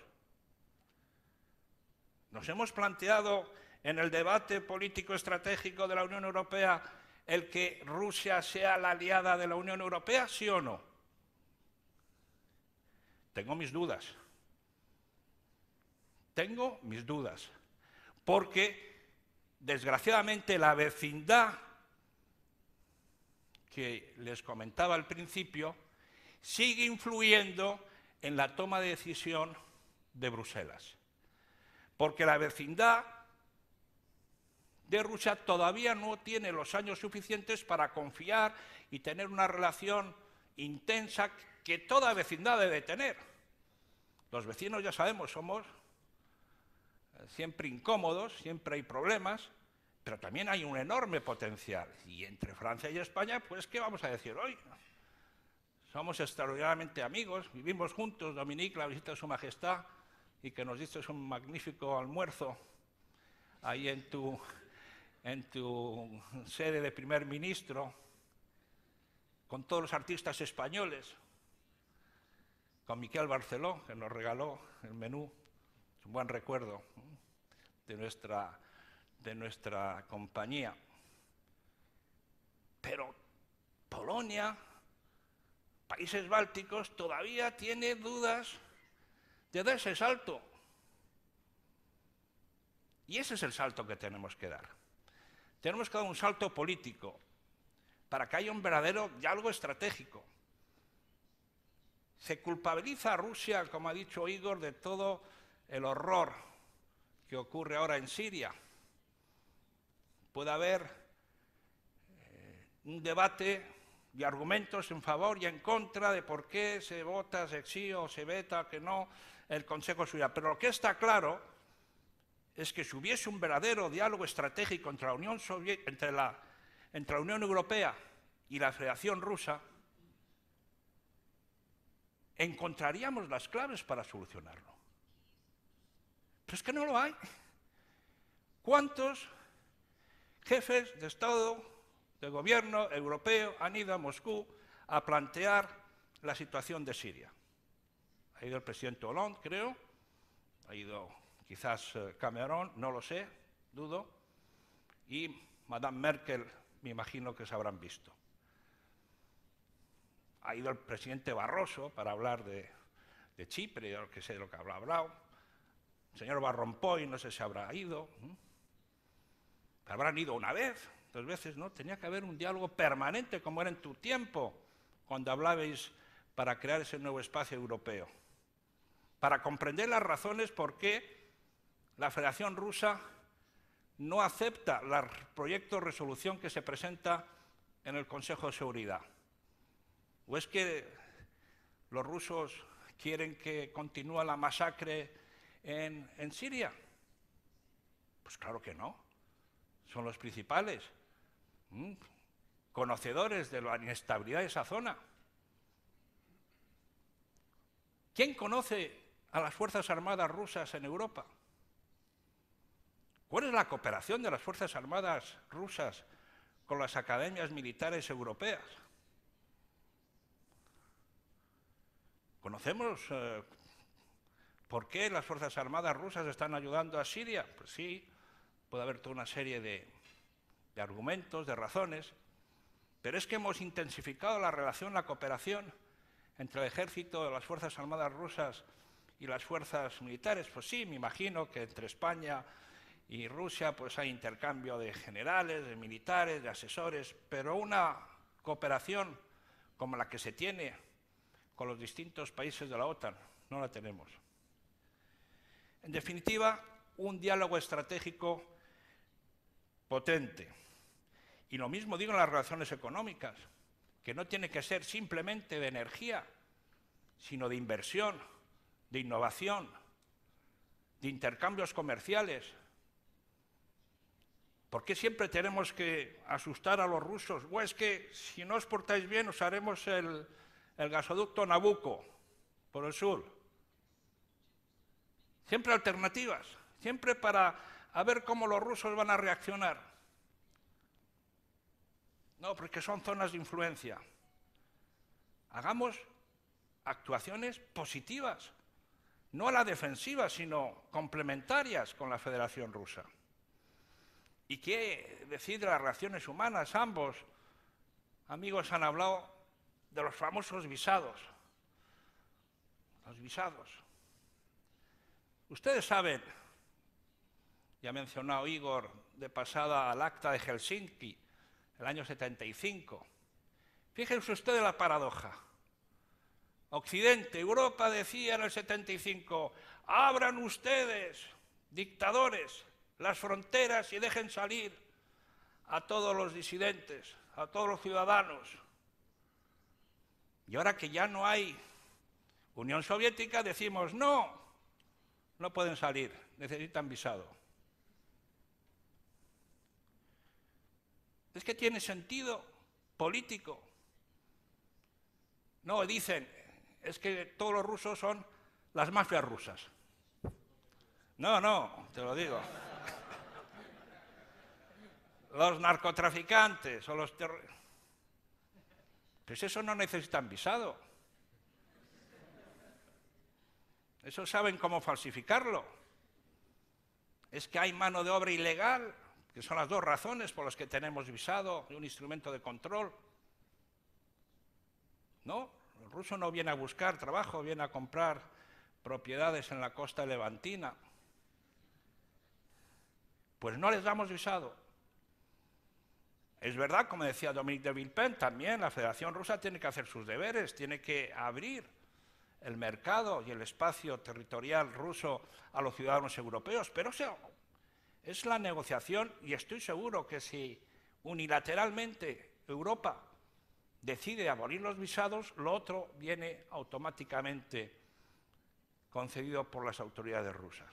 Nos hemos planteado en el debate político estratégico de la Unión Europea el que Rusia sea la aliada de la Unión Europea, sí o no. Tengo mis dudas. Tengo mis dudas. Porque, desgraciadamente, la vecindad que les comentaba al principio, sigue influyendo en la toma de decisión de Bruselas. Porque la vecindad de Rusia todavía no tiene los años suficientes para confiar y tener una relación intensa que toda vecindad debe tener. Los vecinos, ya sabemos, somos eh, siempre incómodos, siempre hay problemas, pero también hay un enorme potencial. Y entre Francia y España, pues, ¿qué vamos a decir hoy? Somos extraordinariamente amigos, vivimos juntos, Dominique, la visita de Su Majestad, y que nos diste un magnífico almuerzo ahí en tu, en tu sede de primer ministro, con todos los artistas españoles, con Miquel Barceló, que nos regaló el menú, es un buen recuerdo de nuestra de nuestra compañía. Pero Polonia, países bálticos, todavía tiene dudas de dar ese salto. Y ese es el salto que tenemos que dar. Tenemos que dar un salto político para que haya un verdadero diálogo estratégico. Se culpabiliza a Rusia, como ha dicho Igor, de todo el horror que ocurre ahora en Siria. Puede haber eh, un debate y argumentos en favor y en contra de por qué se vota, se exige o se veta, que no, el Consejo de Pero lo que está claro es que si hubiese un verdadero diálogo estratégico Unión, entre la Unión Europea y la Federación Rusa, encontraríamos las claves para solucionarlo. Pero es que no lo hay. ¿Cuántos Jefes de Estado, de gobierno europeo han ido a Moscú a plantear la situación de Siria. Ha ido el presidente Hollande, creo, ha ido quizás eh, Cameron, no lo sé, dudo, y Madame Merkel, me imagino que se habrán visto. Ha ido el presidente Barroso para hablar de, de Chipre, yo que sé de lo que habrá hablado. El señor Barrompoy, no sé si habrá ido. Habrán ido una vez, dos veces, ¿no? Tenía que haber un diálogo permanente, como era en tu tiempo, cuando hablabais para crear ese nuevo espacio europeo. Para comprender las razones por qué la Federación Rusa no acepta el proyecto de resolución que se presenta en el Consejo de Seguridad. ¿O es que los rusos quieren que continúe la masacre en, en Siria? Pues claro que no son los principales, mm, conocedores de la inestabilidad de esa zona. ¿Quién conoce a las Fuerzas Armadas rusas en Europa? ¿Cuál es la cooperación de las Fuerzas Armadas rusas con las academias militares europeas? ¿Conocemos eh, por qué las Fuerzas Armadas rusas están ayudando a Siria? Pues sí, puede haber toda una serie de, argumentos, de razones, pero es que hemos intensificado la relación, la cooperación entre el ejército, las Fuerzas Armadas rusas y las fuerzas militares. Pues sí, me imagino que entre España y Rusia pues hay intercambio de generales, de militares, de asesores, pero una cooperación como la que se tiene con los distintos países de la OTAN no la tenemos. En definitiva, un diálogo estratégico potente. Y lo mismo digo en las relaciones económicas, que no tiene que ser simplemente de energía, sino de inversión, de innovación, de intercambios comerciales. ¿Por qué siempre tenemos que asustar a los rusos? O es que si no os portáis bien usaremos el, el gasoducto Nabucco por el sur. Siempre alternativas, siempre para a ver cómo los rusos van a reaccionar. No, porque son zonas de influencia. Hagamos actuaciones positivas, no a la defensiva, sino complementarias con la Federación Rusa. ¿Y qué decir de las relaciones humanas? Ambos amigos han hablado de los famosos visados. Los visados. Ustedes saben ya ha mencionado Igor de pasada al acta de Helsinki, el año 75. Fíjense ustedes la paradoja. Occidente, Europa decía en el 75, abran ustedes, dictadores, las fronteras y dejen salir a todos los disidentes, a todos los ciudadanos. Y ahora que ya no hay Unión Soviética, decimos, no, no pueden salir, necesitan visado. Es que tiene sentido político. No, dicen, es que todos los rusos son las mafias rusas. No, no, te lo digo. Los narcotraficantes o los terroristas. Pues eso no necesitan visado. Eso saben cómo falsificarlo. Es que hay mano de obra ilegal que son las dos razones por las que tenemos visado y un instrumento de control. No, el ruso no viene a buscar trabajo, viene a comprar propiedades en la costa levantina. Pues no les damos visado. Es verdad, como decía Dominique de Villepin, también la Federación Rusa tiene que hacer sus deberes, tiene que abrir el mercado y el espacio territorial ruso a los ciudadanos europeos, pero se es la negociación y estoy seguro que si unilateralmente Europa decide abolir los visados, lo otro viene automáticamente concedido por las autoridades rusas.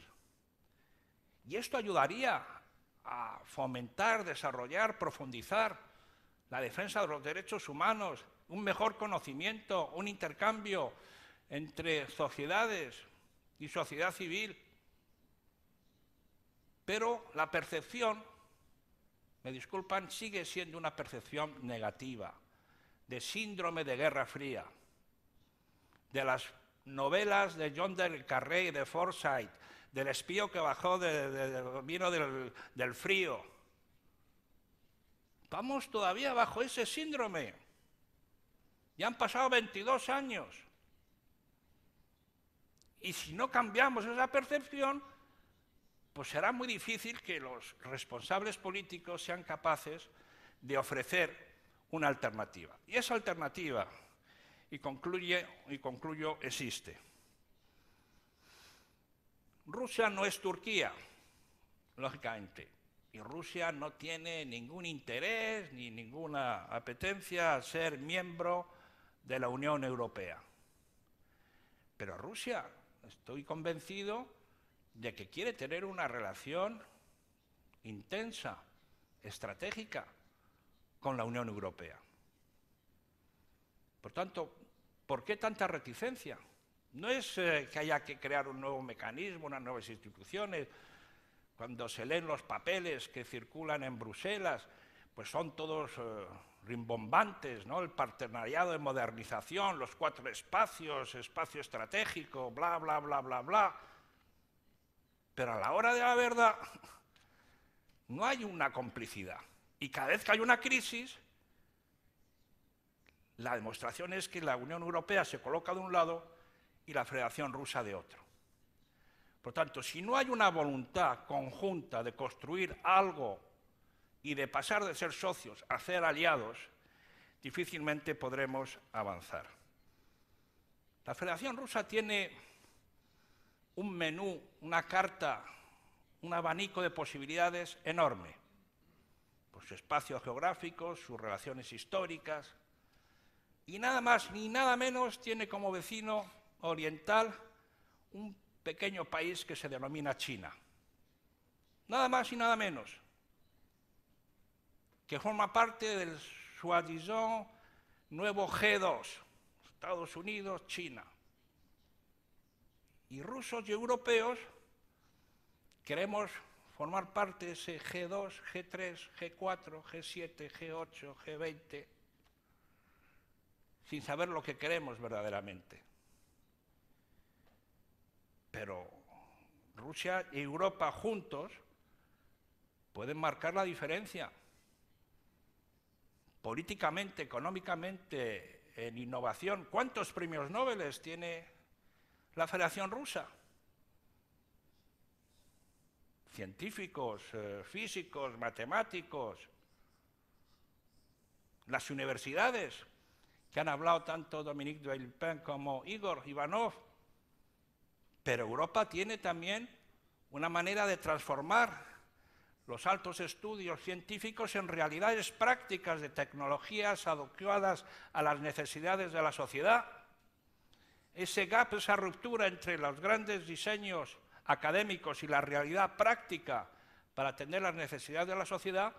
Y esto ayudaría a fomentar, desarrollar, profundizar la defensa de los derechos humanos, un mejor conocimiento, un intercambio entre sociedades y sociedad civil pero la percepción, me disculpan, sigue siendo una percepción negativa, de síndrome de Guerra Fría, de las novelas de John del Carré y de Forsyth, del espío que bajó, del vino del, del frío. Vamos todavía bajo ese síndrome. Ya han pasado 22 años. Y si no cambiamos esa percepción, pues será muy difícil que los responsables políticos sean capaces de ofrecer una alternativa. Y esa alternativa, y, concluyo, existe. Rusia no es Turquía, lógicamente, y Rusia no tiene ningún interés ni ninguna apetencia a ser miembro de la Unión Europea. Pero Rusia, estoy convencido, de que quiere tener una relación intensa, estratégica, con la Unión Europea. Por tanto, ¿por qué tanta reticencia? No es eh, que haya que crear un nuevo mecanismo, unas nuevas instituciones. Cuando se leen los papeles que circulan en Bruselas, pues son todos eh, rimbombantes, ¿no? El partenariado de modernización, los cuatro espacios, espacio estratégico, bla, bla, bla, bla, bla. Pero a la hora de la verdad no hay una complicidad. Y cada vez que hay una crisis, la demostración es que la Unión Europea se coloca de un lado y la Federación Rusa de otro. Por tanto, si no hay una voluntad conjunta de construir algo y de pasar de ser socios a ser aliados, difícilmente podremos avanzar. La Federación Rusa tiene un menú, una carta, un abanico de posibilidades enorme, por su espacio geográfico, sus relaciones históricas, y nada más ni nada menos tiene como vecino oriental un pequeño país que se denomina China. Nada más y nada menos, que forma parte del soi nuevo G2, Estados Unidos, China. Y rusos y europeos queremos formar parte de ese G2, G3, G4, G7, G8, G20, sin saber lo que queremos verdaderamente. Pero Rusia y Europa juntos pueden marcar la diferencia políticamente, económicamente, en innovación. ¿Cuántos premios Nobel tiene la Federación Rusa. Científicos, eh, físicos, matemáticos, las universidades, que han hablado tanto Dominique Duilpin como Igor Ivanov. Pero Europa tiene también una manera de transformar los altos estudios científicos en realidades prácticas de tecnologías adecuadas a las necesidades de la sociedad ese gap, esa ruptura entre los grandes diseños académicos y la realidad práctica para atender las necesidades de la sociedad,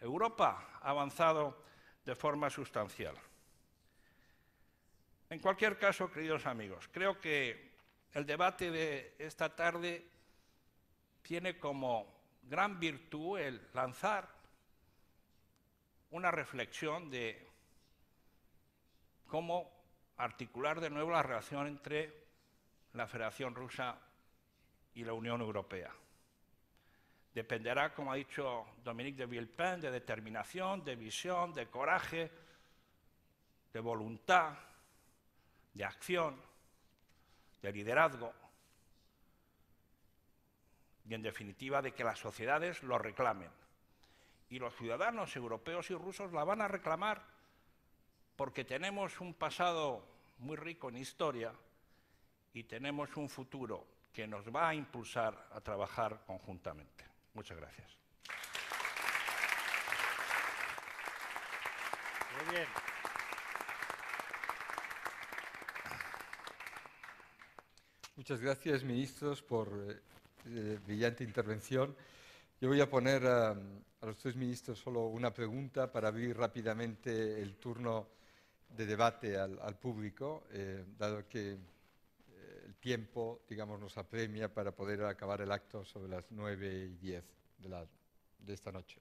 Europa ha avanzado de forma sustancial. En cualquier caso, queridos amigos, creo que el debate de esta tarde tiene como gran virtud el lanzar una reflexión de cómo articular de nuevo la relación entre la Federación Rusa y la Unión Europea. Dependerá, como ha dicho Dominique de Villepin, de determinación, de visión, de coraje, de voluntad, de acción, de liderazgo y, en definitiva, de que las sociedades lo reclamen. Y los ciudadanos europeos y rusos la van a reclamar porque tenemos un pasado muy rico en historia y tenemos un futuro que nos va a impulsar a trabajar conjuntamente. Muchas gracias. Muchas gracias, ministros, por eh, eh, brillante intervención. Yo voy a poner a, a los tres ministros solo una pregunta para abrir rápidamente el turno de debate al, público, eh, dado que eh, el tiempo, digamos, nos apremia para poder acabar el acto sobre las 9 y 10 de, esta noche.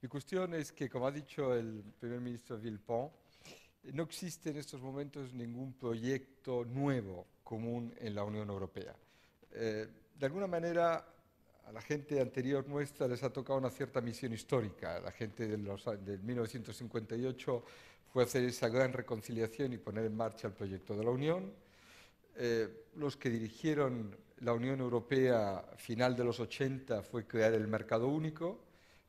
Mi cuestión es que, como ha dicho el primer ministro Villepont, no existe en estos momentos ningún proyecto nuevo común en la Unión Europea. Eh, de alguna manera, a la gente anterior nuestra les ha tocado una cierta misión histórica. La gente de los, del 1958 fue hacer esa gran reconciliación y poner en marcha el proyecto de la Unión. Eh, los que dirigieron la Unión Europea final de los 80 fue crear el mercado único,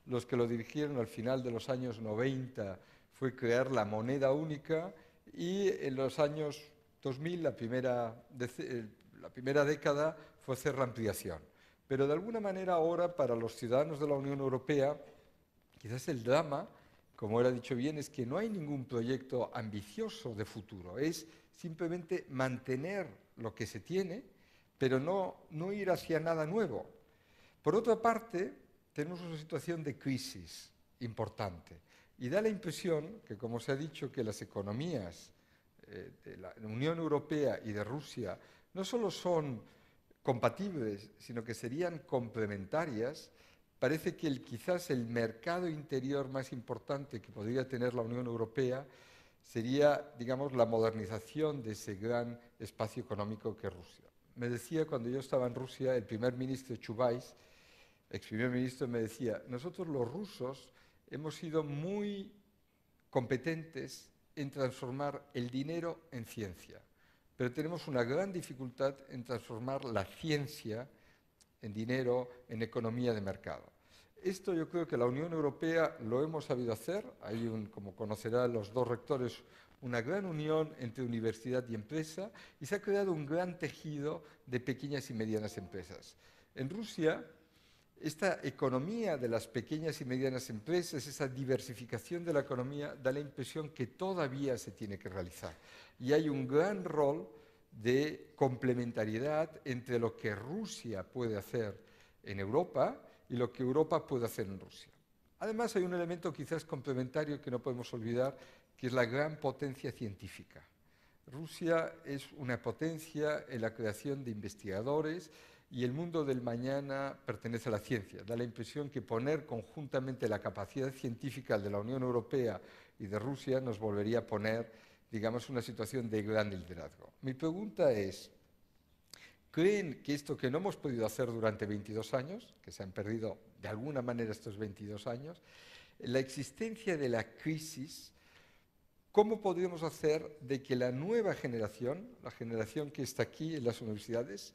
los que lo dirigieron al final de los años 90 fue crear la moneda única y en los años 2000, la primera, eh, la primera década, fue hacer la ampliación. Pero de alguna manera ahora para los ciudadanos de la Unión Europea, quizás el drama como él ha dicho bien, es que no hay ningún proyecto ambicioso de futuro, es simplemente mantener lo que se tiene, pero no, no ir hacia nada nuevo. Por otra parte, tenemos una situación de crisis importante y da la impresión que, como se ha dicho, que las economías eh, de la Unión Europea y de Rusia no solo son compatibles, sino que serían complementarias parece que el, quizás el mercado interior más importante que podría tener la Unión Europea sería, digamos, la modernización de ese gran espacio económico que es Rusia. Me decía cuando yo estaba en Rusia, el primer ministro Chubais, ex primer ministro, me decía, nosotros los rusos hemos sido muy competentes en transformar el dinero en ciencia, pero tenemos una gran dificultad en transformar la ciencia en dinero, en economía de mercado. Esto yo creo que la Unión Europea lo hemos sabido hacer. Hay, como conocerán los dos rectores, una gran unión entre universidad y empresa y se ha creado un gran tejido de pequeñas y medianas empresas. En Rusia, esta economía de las pequeñas y medianas empresas, esa diversificación de la economía, da la impresión que todavía se tiene que realizar. Y hay un gran rol de complementariedad entre lo que Rusia puede hacer en Europa y lo que Europa puede hacer en Rusia. Además, hay un elemento quizás complementario que no podemos olvidar, que es la gran potencia científica. Rusia es una potencia en la creación de investigadores y el mundo del mañana pertenece a la ciencia. Da la impresión que poner conjuntamente la capacidad científica de la Unión Europea y de Rusia nos volvería a poner digamos, una situación de gran liderazgo. Mi pregunta es, ¿creen que esto que no hemos podido hacer durante 22 años, que se han perdido de alguna manera estos 22 años, la existencia de la crisis, ¿cómo podríamos hacer de que la nueva generación, la generación que está aquí en las universidades,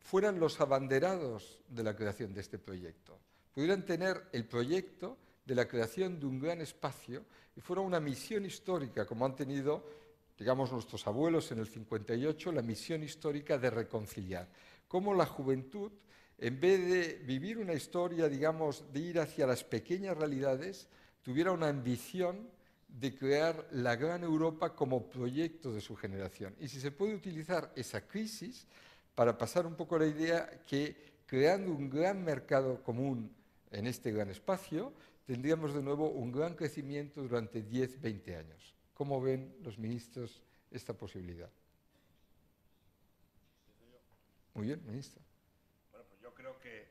fueran los abanderados de la creación de este proyecto? Pudieran tener el proyecto de la creación de un gran espacio y fuera una misión histórica, como han tenido, digamos, nuestros abuelos en el 58, la misión histórica de reconciliar. Cómo la juventud, en vez de vivir una historia, digamos, de ir hacia las pequeñas realidades, tuviera una ambición de crear la gran Europa como proyecto de su generación. Y si se puede utilizar esa crisis para pasar un poco la idea que creando un gran mercado común en este gran espacio, tendríamos de nuevo un gran crecimiento durante 10, 20 años. ¿Cómo ven los ministros esta posibilidad? Muy bien, ministro. Bueno, pues yo creo que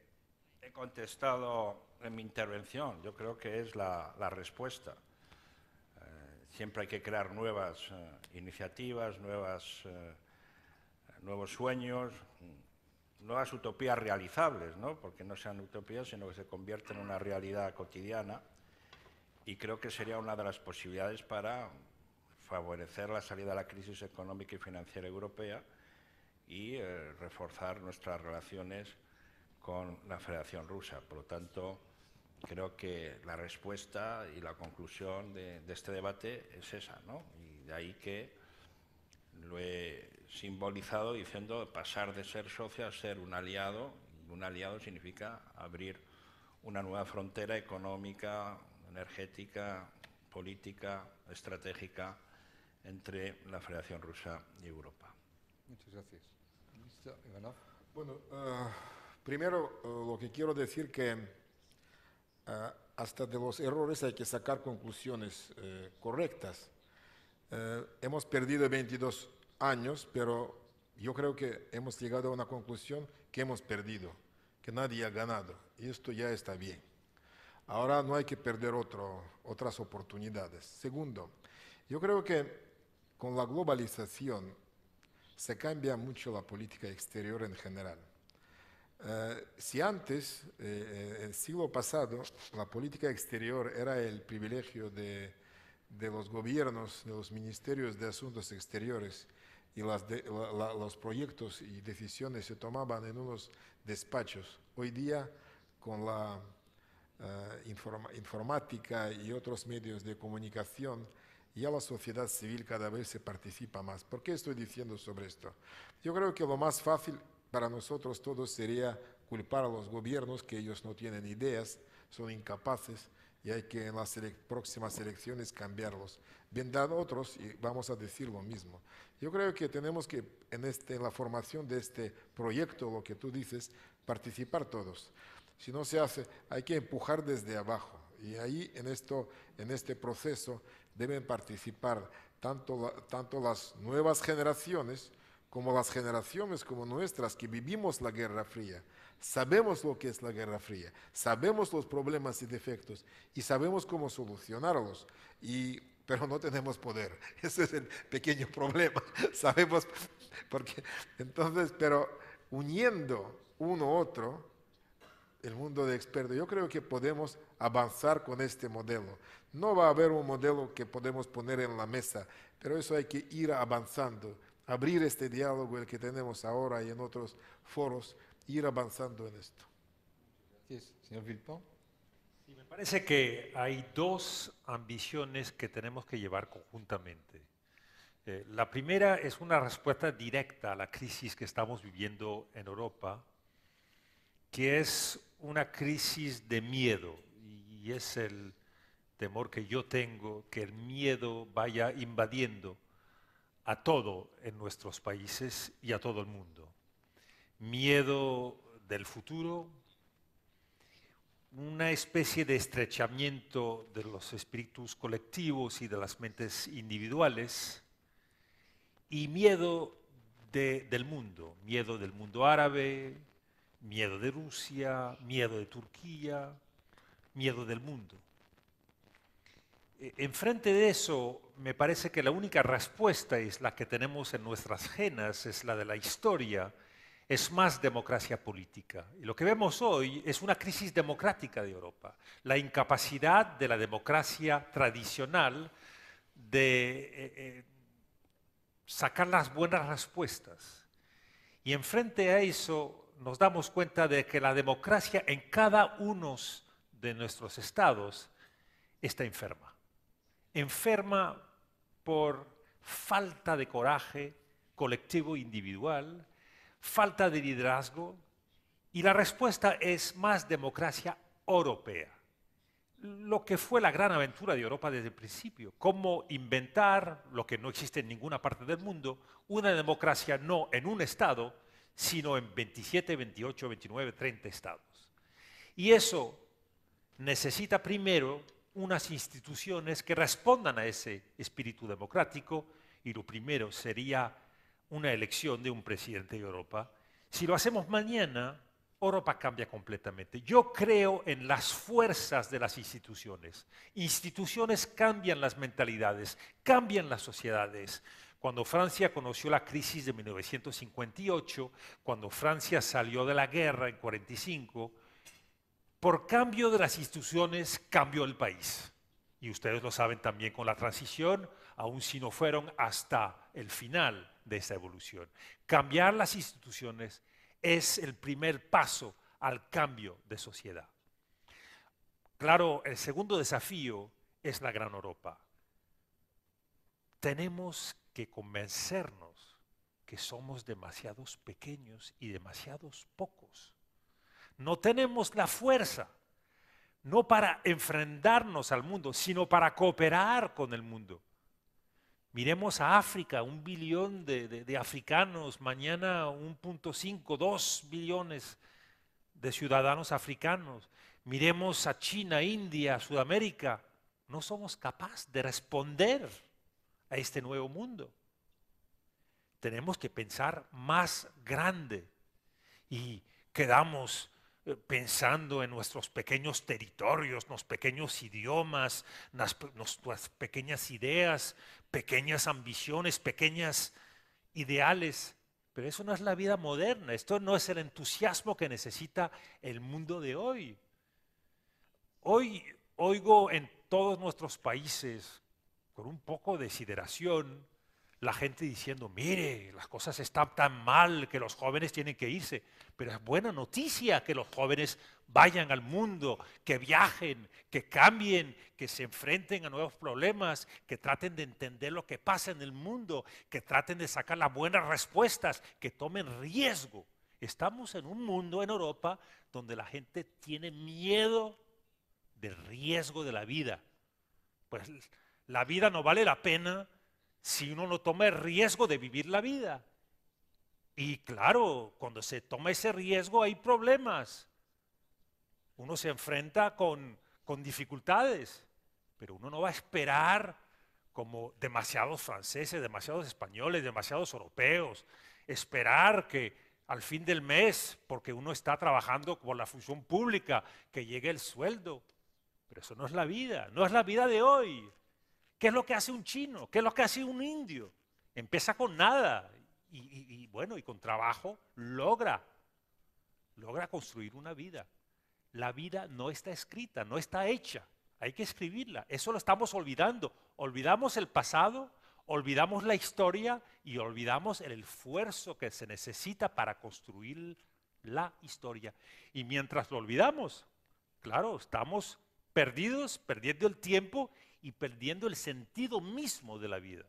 he contestado en mi intervención, yo creo que es la, respuesta. Eh, siempre hay que crear nuevas eh, iniciativas, nuevas, eh, nuevos sueños, nuevas utopías realizables, ¿no? porque no sean utopías, sino que se convierten en una realidad cotidiana. Y creo que sería una de las posibilidades para favorecer la salida de la crisis económica y financiera europea y eh, reforzar nuestras relaciones con la Federación Rusa. Por lo tanto, creo que la respuesta y la conclusión de, este debate es esa, ¿no? Y de ahí que lo he simbolizado diciendo pasar de ser socio a ser un aliado. Un aliado significa abrir una nueva frontera económica, energética, política, estratégica entre la Federación Rusa y Europa. Muchas gracias. Bueno, eh, primero eh, lo que quiero decir que eh, hasta de los errores hay que sacar conclusiones correctas. hemos perdido 22 años, pero yo creo que hemos llegado a una conclusión que hemos perdido, que nadie ha ganado, y esto ya está bien. Ahora no hay que perder otras oportunidades. Segundo, yo creo que con la globalización se cambia mucho la política exterior en general. Eh, si antes, en eh, eh, el siglo pasado, la política exterior era el privilegio de, de los gobiernos, de los ministerios de asuntos exteriores, y los proyectos y decisiones se tomaban en unos despachos. Hoy día, con la eh, informática y otros medios de comunicación, ya la sociedad civil cada vez se participa más. ¿Por qué estoy diciendo sobre esto? Yo creo que lo más fácil para nosotros todos sería culpar a los gobiernos que ellos no tienen ideas, son incapaces y hay que en las próximas elecciones cambiarlos vendrán otros y vamos a decir lo mismo. Yo creo que tenemos que, en, este, la formación de este proyecto, lo que tú dices, participar todos. Si no se hace, hay que empujar desde abajo. Y ahí, en, esto, en este proceso, deben participar tanto, tanto las nuevas generaciones, como las generaciones como nuestras que vivimos la Guerra Fría, sabemos lo que es la Guerra Fría, sabemos los problemas y defectos y sabemos cómo solucionarlos. Y pero no tenemos poder. Ese es el pequeño problema. Sabemos porque entonces, pero uniendo uno a otro, el mundo de expertos, yo creo que podemos avanzar con este modelo. No va a haber un modelo que podemos poner en la mesa, pero eso hay que ir avanzando, abrir este diálogo, el que tenemos ahora y en otros foros, ir avanzando en esto. señor Vilpón parece que hay dos ambiciones que tenemos que llevar conjuntamente. Eh, la primera es una respuesta directa a la crisis que estamos viviendo en Europa, que es una crisis de miedo, y es el temor que yo tengo, que el miedo vaya invadiendo a todo en nuestros países y a todo el mundo. Miedo del futuro, una especie de estrechamiento de los espíritus colectivos y de las mentes individuales y miedo del mundo, miedo del mundo árabe, miedo de Rusia, miedo de Turquía, miedo del mundo. E, enfrente de eso, me parece que la única respuesta es la que tenemos en nuestras genas, es la de la historia, es más democracia política. Y lo que vemos hoy es una crisis democrática de Europa, la incapacidad de la democracia tradicional de eh, eh, sacar las buenas respuestas. Y enfrente a eso nos damos cuenta de que la democracia en cada uno de nuestros estados está enferma. Enferma por falta de coraje colectivo individual, falta de liderazgo, y la respuesta es más democracia europea. Lo que fue la gran aventura de Europa desde el principio, cómo inventar lo que no existe en ninguna parte del mundo, una democracia no en un Estado, sino en 27, 28, 29, 30 Estados. Y eso necesita primero unas instituciones que respondan a ese espíritu democrático y lo primero sería una elección de un presidente de Europa, si lo hacemos mañana, Europa cambia completamente. Yo creo en las fuerzas de las instituciones. Instituciones cambian las mentalidades, cambian las sociedades. Cuando Francia conoció la crisis de 1958, cuando Francia salió de la guerra en 45, por cambio de las instituciones cambió el país. Y ustedes lo saben también con la transición, aun si no fueron hasta el final de esa evolución. Cambiar las instituciones es el primer paso al cambio de sociedad. Claro, el segundo desafío es la Gran Europa. Tenemos que convencernos que somos demasiados pequeños y demasiados pocos. No tenemos la fuerza, no para enfrentarnos al mundo, sino para cooperar con el mundo Miremos a África, un billón de, africanos, mañana 1.5, 2 billones de ciudadanos africanos. Miremos a China, India, Sudamérica. No somos capaces de responder a este nuevo mundo. Tenemos que pensar más grande y quedamos eh, pensando en nuestros pequeños territorios, nuestros pequeños idiomas, nuestras pequeñas ideas, pequeñas ambiciones, pequeñas ideales. Pero eso no es la vida moderna, esto no es el entusiasmo que necesita el mundo de hoy. Hoy oigo en todos nuestros países, con un poco de sideración, la gente diciendo, mire, las cosas están tan mal que los jóvenes tienen que irse, pero es buena noticia que los jóvenes vayan al mundo, que viajen, que cambien, que se enfrenten a nuevos problemas, que traten de entender lo que pasa en el mundo, que traten de sacar las buenas respuestas, que tomen riesgo. Estamos en un mundo en Europa donde la gente tiene miedo del riesgo de la vida. Pues la vida no vale la pena si uno no toma el riesgo de vivir la vida. Y claro, cuando se toma ese riesgo hay problemas. Uno se enfrenta con, con dificultades, pero uno no va a esperar como demasiados franceses, demasiados españoles, demasiados europeos, esperar que al fin del mes, porque uno está trabajando por la función pública, que llegue el sueldo. Pero eso no es la vida, no es la vida de hoy. ¿Qué es lo que hace un chino? ¿Qué es lo que hace un indio? Empieza con nada y, bueno, y con trabajo logra, logra construir una vida. La vida no está escrita, no está hecha. Hay que escribirla. Eso lo estamos olvidando. Olvidamos el pasado, olvidamos la historia y olvidamos el esfuerzo que se necesita para construir la historia. Y mientras lo olvidamos, claro, estamos perdidos, perdiendo el tiempo y perdiendo el sentido mismo de la vida.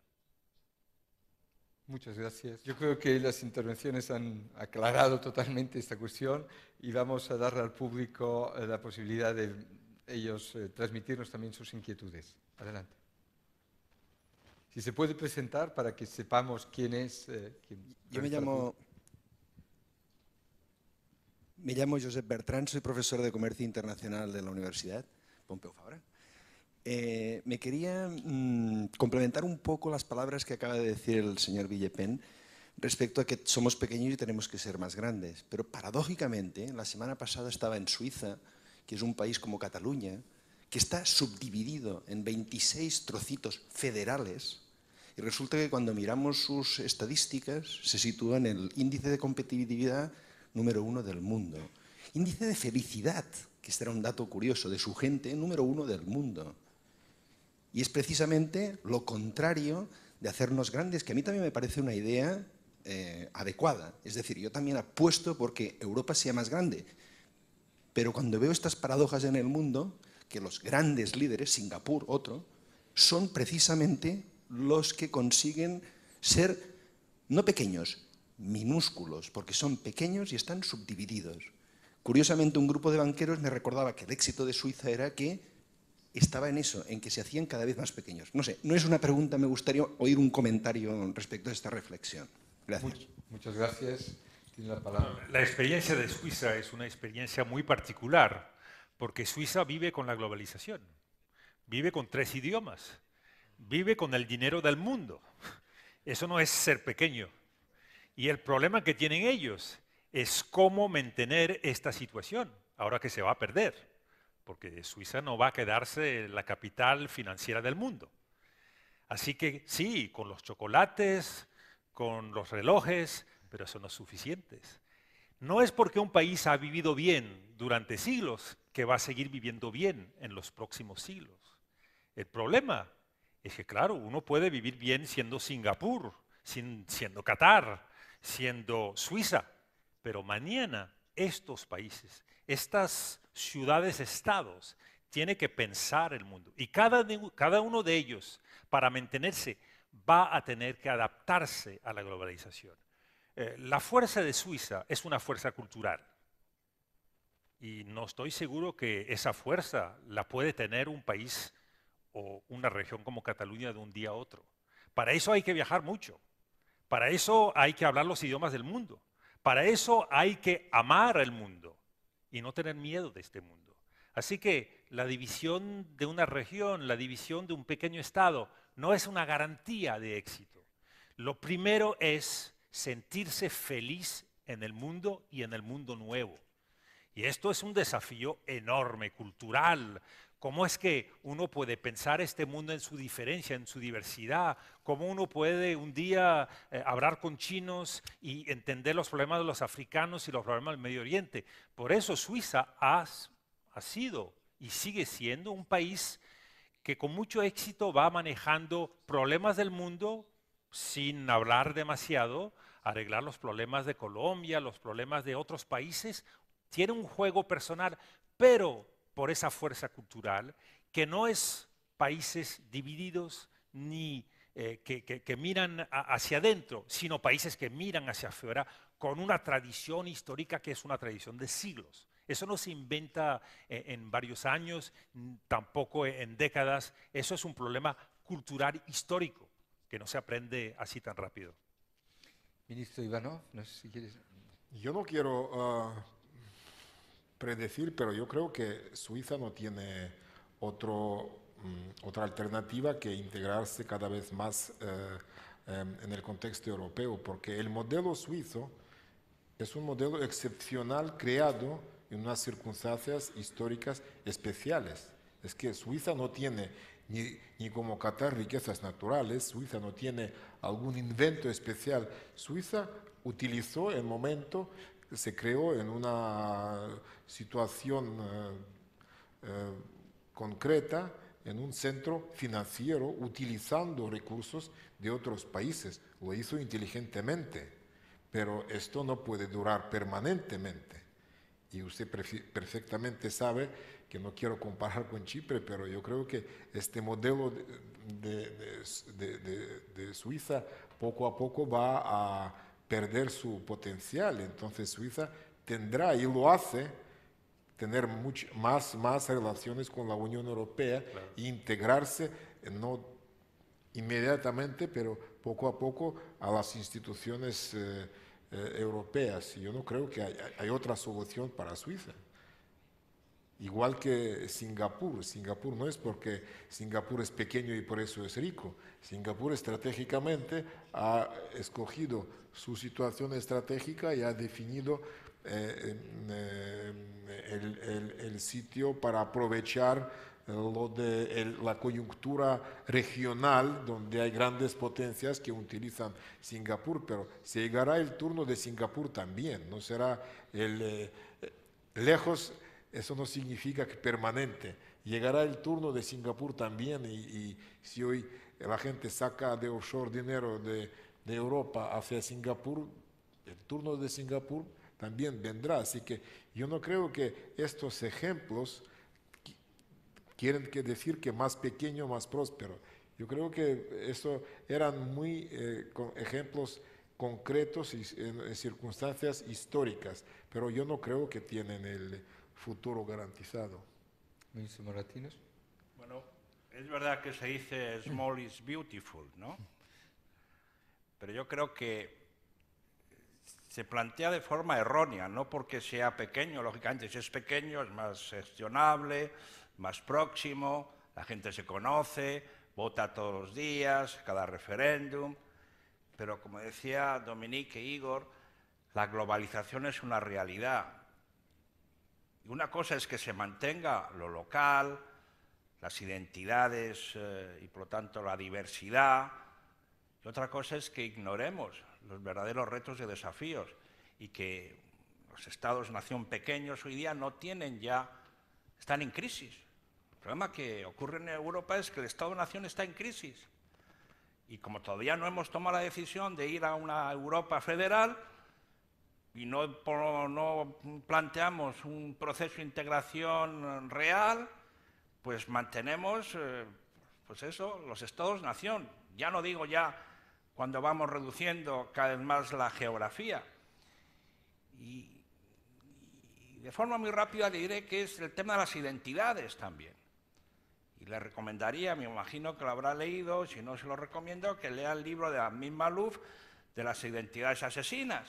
Muchas gracias. Yo creo que las intervenciones han aclarado totalmente esta cuestión y vamos a darle al público eh, la posibilidad de ellos eh, transmitirnos también sus inquietudes. Adelante. Si se puede presentar para que sepamos quién es. Eh, Yo me llamo, me llamo Josep Bertrán, soy profesor de Comercio Internacional de la Universidad Pompeu Fabra. Eh, me quería mm, complementar un poco las palabras que acaba de decir el señor Villepen respecto a que somos pequeños y tenemos que ser más grandes. Pero paradójicamente, la semana pasada estaba en Suiza, que es un país como Cataluña, que está subdividido en 26 trocitos federales, y resulta que cuando miramos sus estadísticas se sitúa en el índice de competitividad número uno del mundo. Índice de felicidad, que este era un dato curioso, de su gente número uno del mundo. Y es precisamente lo contrario de hacernos grandes, que a mí también me parece una idea eh, adecuada. Es decir, yo también apuesto porque Europa sea más grande. Pero cuando veo estas paradojas en el mundo, que los grandes líderes, Singapur, otro, son precisamente los que consiguen ser, no pequeños, minúsculos, porque son pequeños y están subdivididos. Curiosamente, un grupo de banqueros me recordaba que el éxito de Suiza era que estaba en eso, en que se hacían cada vez más pequeños. No sé, no es una pregunta, me gustaría oír un comentario respecto a esta reflexión. Gracias. muchas gracias. Tiene la palabra. La experiencia de Suiza es una experiencia muy particular, porque Suiza vive con la globalización, vive con tres idiomas, vive con el dinero del mundo. Eso no es ser pequeño. Y el problema que tienen ellos es cómo mantener esta situación, ahora que se va a perder porque Suiza no va a quedarse la capital financiera del mundo. Así que sí, con los chocolates, con los relojes, pero eso no es suficiente. No es porque un país ha vivido bien durante siglos que va a seguir viviendo bien en los próximos siglos. El problema es que, claro, uno puede vivir bien siendo Singapur, siendo Qatar, siendo Suiza, pero mañana estos países, estas ciudades-estados tiene que pensar el mundo. Y cada, uno de ellos, para mantenerse, va a tener que adaptarse a la globalización. Eh, la fuerza de Suiza es una fuerza cultural. Y no estoy seguro que esa fuerza la puede tener un país o una región como Cataluña de un día a otro. Para eso hay que viajar mucho. Para eso hay que hablar los idiomas del mundo. Para eso hay que amar el mundo y no tener miedo de este mundo. Así que la división de una región, la división de un pequeño estado, no es una garantía de éxito. Lo primero es sentirse feliz en el mundo y en el mundo nuevo. Y esto es un desafío enorme, cultural, ¿Cómo es que uno puede pensar este mundo en su diferencia, en su diversidad? ¿Cómo uno puede un día eh, hablar con chinos y entender los problemas de los africanos y los problemas del Medio Oriente? Por eso Suiza ha sido y sigue siendo un país que con mucho éxito va manejando problemas del mundo sin hablar demasiado, arreglar los problemas de Colombia, los problemas de otros países. Tiene un juego personal, pero por esa fuerza cultural, que no es países divididos ni eh, que, miran hacia adentro, sino países que miran hacia afuera con una tradición histórica que es una tradición de siglos. Eso no se inventa eh, en varios años, tampoco e, en décadas. Eso es un problema cultural histórico que no se aprende así tan rápido. Ministro Ivanov, no sé si quieres... Yo no quiero ah, predecir, pero yo creo que Suiza no tiene otro, mm, otra alternativa que integrarse cada vez más eh, em, en el contexto europeo, porque el modelo suizo es un modelo excepcional creado en unas circunstancias históricas especiales. Es que Suiza no tiene ni, ni, como Qatar riquezas naturales, Suiza no tiene algún invento especial. Suiza utilizó el momento se creó en una situación eh, eh, concreta, en un centro financiero, utilizando recursos de otros países. Lo hizo inteligentemente, pero esto no puede durar permanentemente. Y usted perfectamente sabe que no quiero comparar con Chipre, pero yo creo que este modelo de Suiza poco a poco va a perder su potencial. Entonces Suiza tendrá, y lo hace, tener más, más relaciones con la Unión Europea e integrarse, eh, no inmediatamente, pero poco a poco, a las instituciones eh, eh, europeas. Y yo no creo que hay, otra solución para Suiza. Igual que Singapur. Singapur no es porque Singapur es pequeño y por eso es rico. Singapur estratégicamente ha escogido su situación estratégica y ha definido eh, eh, el, sitio para aprovechar lo de la coyuntura regional donde hay grandes potencias que utilizan Singapur, pero llegará el turno de Singapur también, no será el eh, lejos, eso no significa que permanente, llegará el turno de Singapur también y, y si hoy la gente saca de offshore dinero de de Europa hacia Singapur, el turno de Singapur también vendrá. Así que yo no creo que estos ejemplos quieren que decir que más pequeño, más próspero. Yo creo que esto eran muy eh, ejemplos concretos en, circunstancias históricas, pero yo no creo que tienen el futuro garantizado. Bueno, es verdad que se dice small is beautiful, ¿no? pero yo creo que se plantea de forma errónea, no porque sea pequeño, lógicamente si es pequeño es más gestionable, más próximo, la gente se conoce, vota todos los días, cada referéndum, pero como decía Dominique e Igor, la globalización es una realidad. una cosa es que se mantenga lo local, las identidades eh, y por lo tanto la diversidad, y otra cosa es que ignoremos los verdaderos retos y desafíos y que los estados-nación pequeños hoy día no tienen ya, están en crisis. El problema que ocurre en Europa es que el estado-nación está en crisis. Y como todavía no hemos tomado la decisión de ir a una Europa federal y no, planteamos un proceso de integración real, pues mantenemos, eh, pues eso, los estados-nación. Ya no digo ya cuando vamos reduciendo cada vez más la geografía. Y, de forma muy rápida diré que es el tema de las identidades también. Y le recomendaría, me imagino que lo habrá leído, si no se lo recomiendo, que lea el libro de la misma de las identidades asesinas.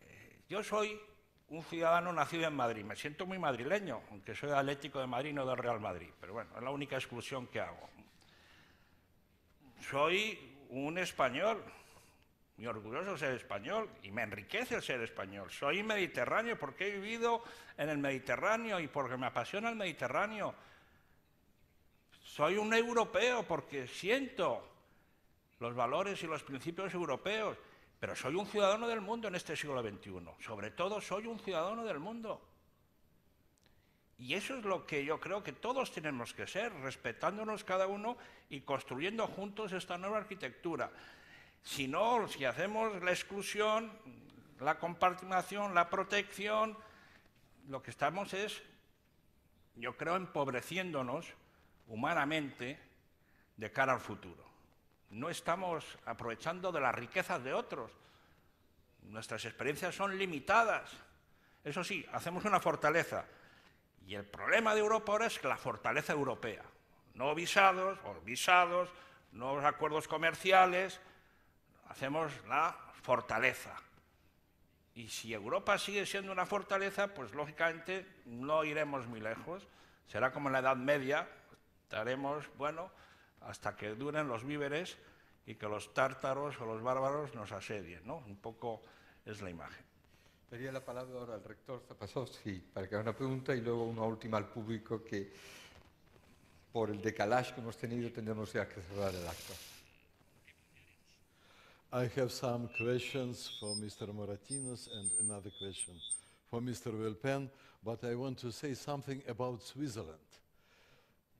Eh, yo soy un ciudadano nacido en Madrid. Me siento muy madrileño, aunque soy atlético de Madrid, no del Real Madrid. Pero bueno, es la única exclusión que hago soy un español, muy orgulloso ser español y me enriquece el ser español. Soy mediterráneo porque he vivido en el Mediterráneo y porque me apasiona el Mediterráneo. Soy un europeo porque siento los valores y los principios europeos, pero soy un ciudadano del mundo en este siglo XXI. Sobre todo soy un ciudadano del mundo. Y eso es lo que yo creo que todos tenemos que ser, respetándonos cada uno y construyendo juntos esta nueva arquitectura. Si no, si hacemos la exclusión, la compartimación, la protección, lo que estamos es, yo creo, empobreciéndonos humanamente de cara al futuro. No estamos aprovechando de las riquezas de otros. Nuestras experiencias son limitadas. Eso sí, hacemos una fortaleza, y el problema de Europa ahora es la fortaleza europea. No visados, o visados, no acuerdos comerciales, hacemos la fortaleza. Y si Europa sigue siendo una fortaleza, pues lógicamente no iremos muy lejos. Será como en la Edad Media, estaremos, bueno, hasta que duren los víveres y que los tártaros o los bárbaros nos asedien, ¿no? Un poco es la imagen. Daría la palabra ahora al rector para que haga una pregunta y luego una última al público que por el decalage que hemos tenido tendremos ya que cerrar el acto. I have some questions for Mr. Moratinos and another question for Mr. Wilpen, but I want to say something about Switzerland.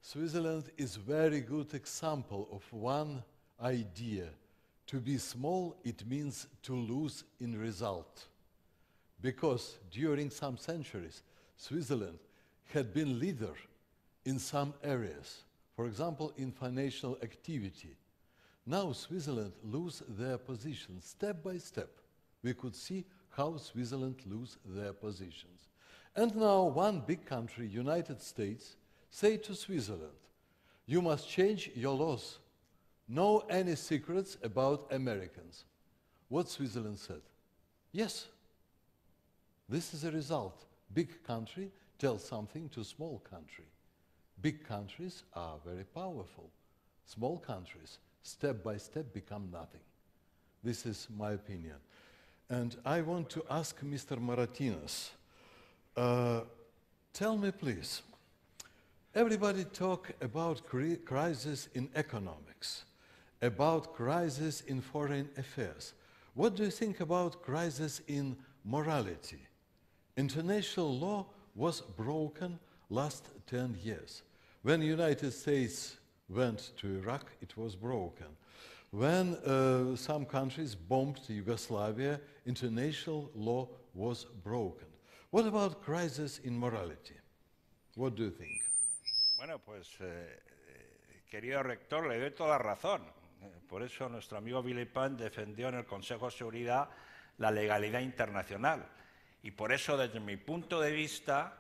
Switzerland is very good example of one idea. To be small, it means to lose in result because during some centuries, Switzerland had been leader in some areas, for example, in financial activity. Now Switzerland lose their position step by step. We could see how Switzerland lose their positions. And now one big country, United States, say to Switzerland, you must change your laws. No any secrets about Americans. What Switzerland said? Yes, this is a result. Big country tells something to small country. Big countries are very powerful. Small countries, step by step, become nothing. This is my opinion. And I want to ask Mr. Maratinas, uh, tell me please, everybody talk about crisis in economics, about crisis in foreign affairs. What do you think about crisis in morality? International law was broken last 10 years. When the United States went to Iraq, it was broken. When uh, some countries bombed Yugoslavia, international law was broken. What about crisis in morality? What do you think? Bueno, pues, eh, eh querido rector, le doy toda razón. Por eso nuestro amigo Billy Villepin defendió en el Consejo de Seguridad la legalidad internacional. Y por eso, desde mi punto de vista,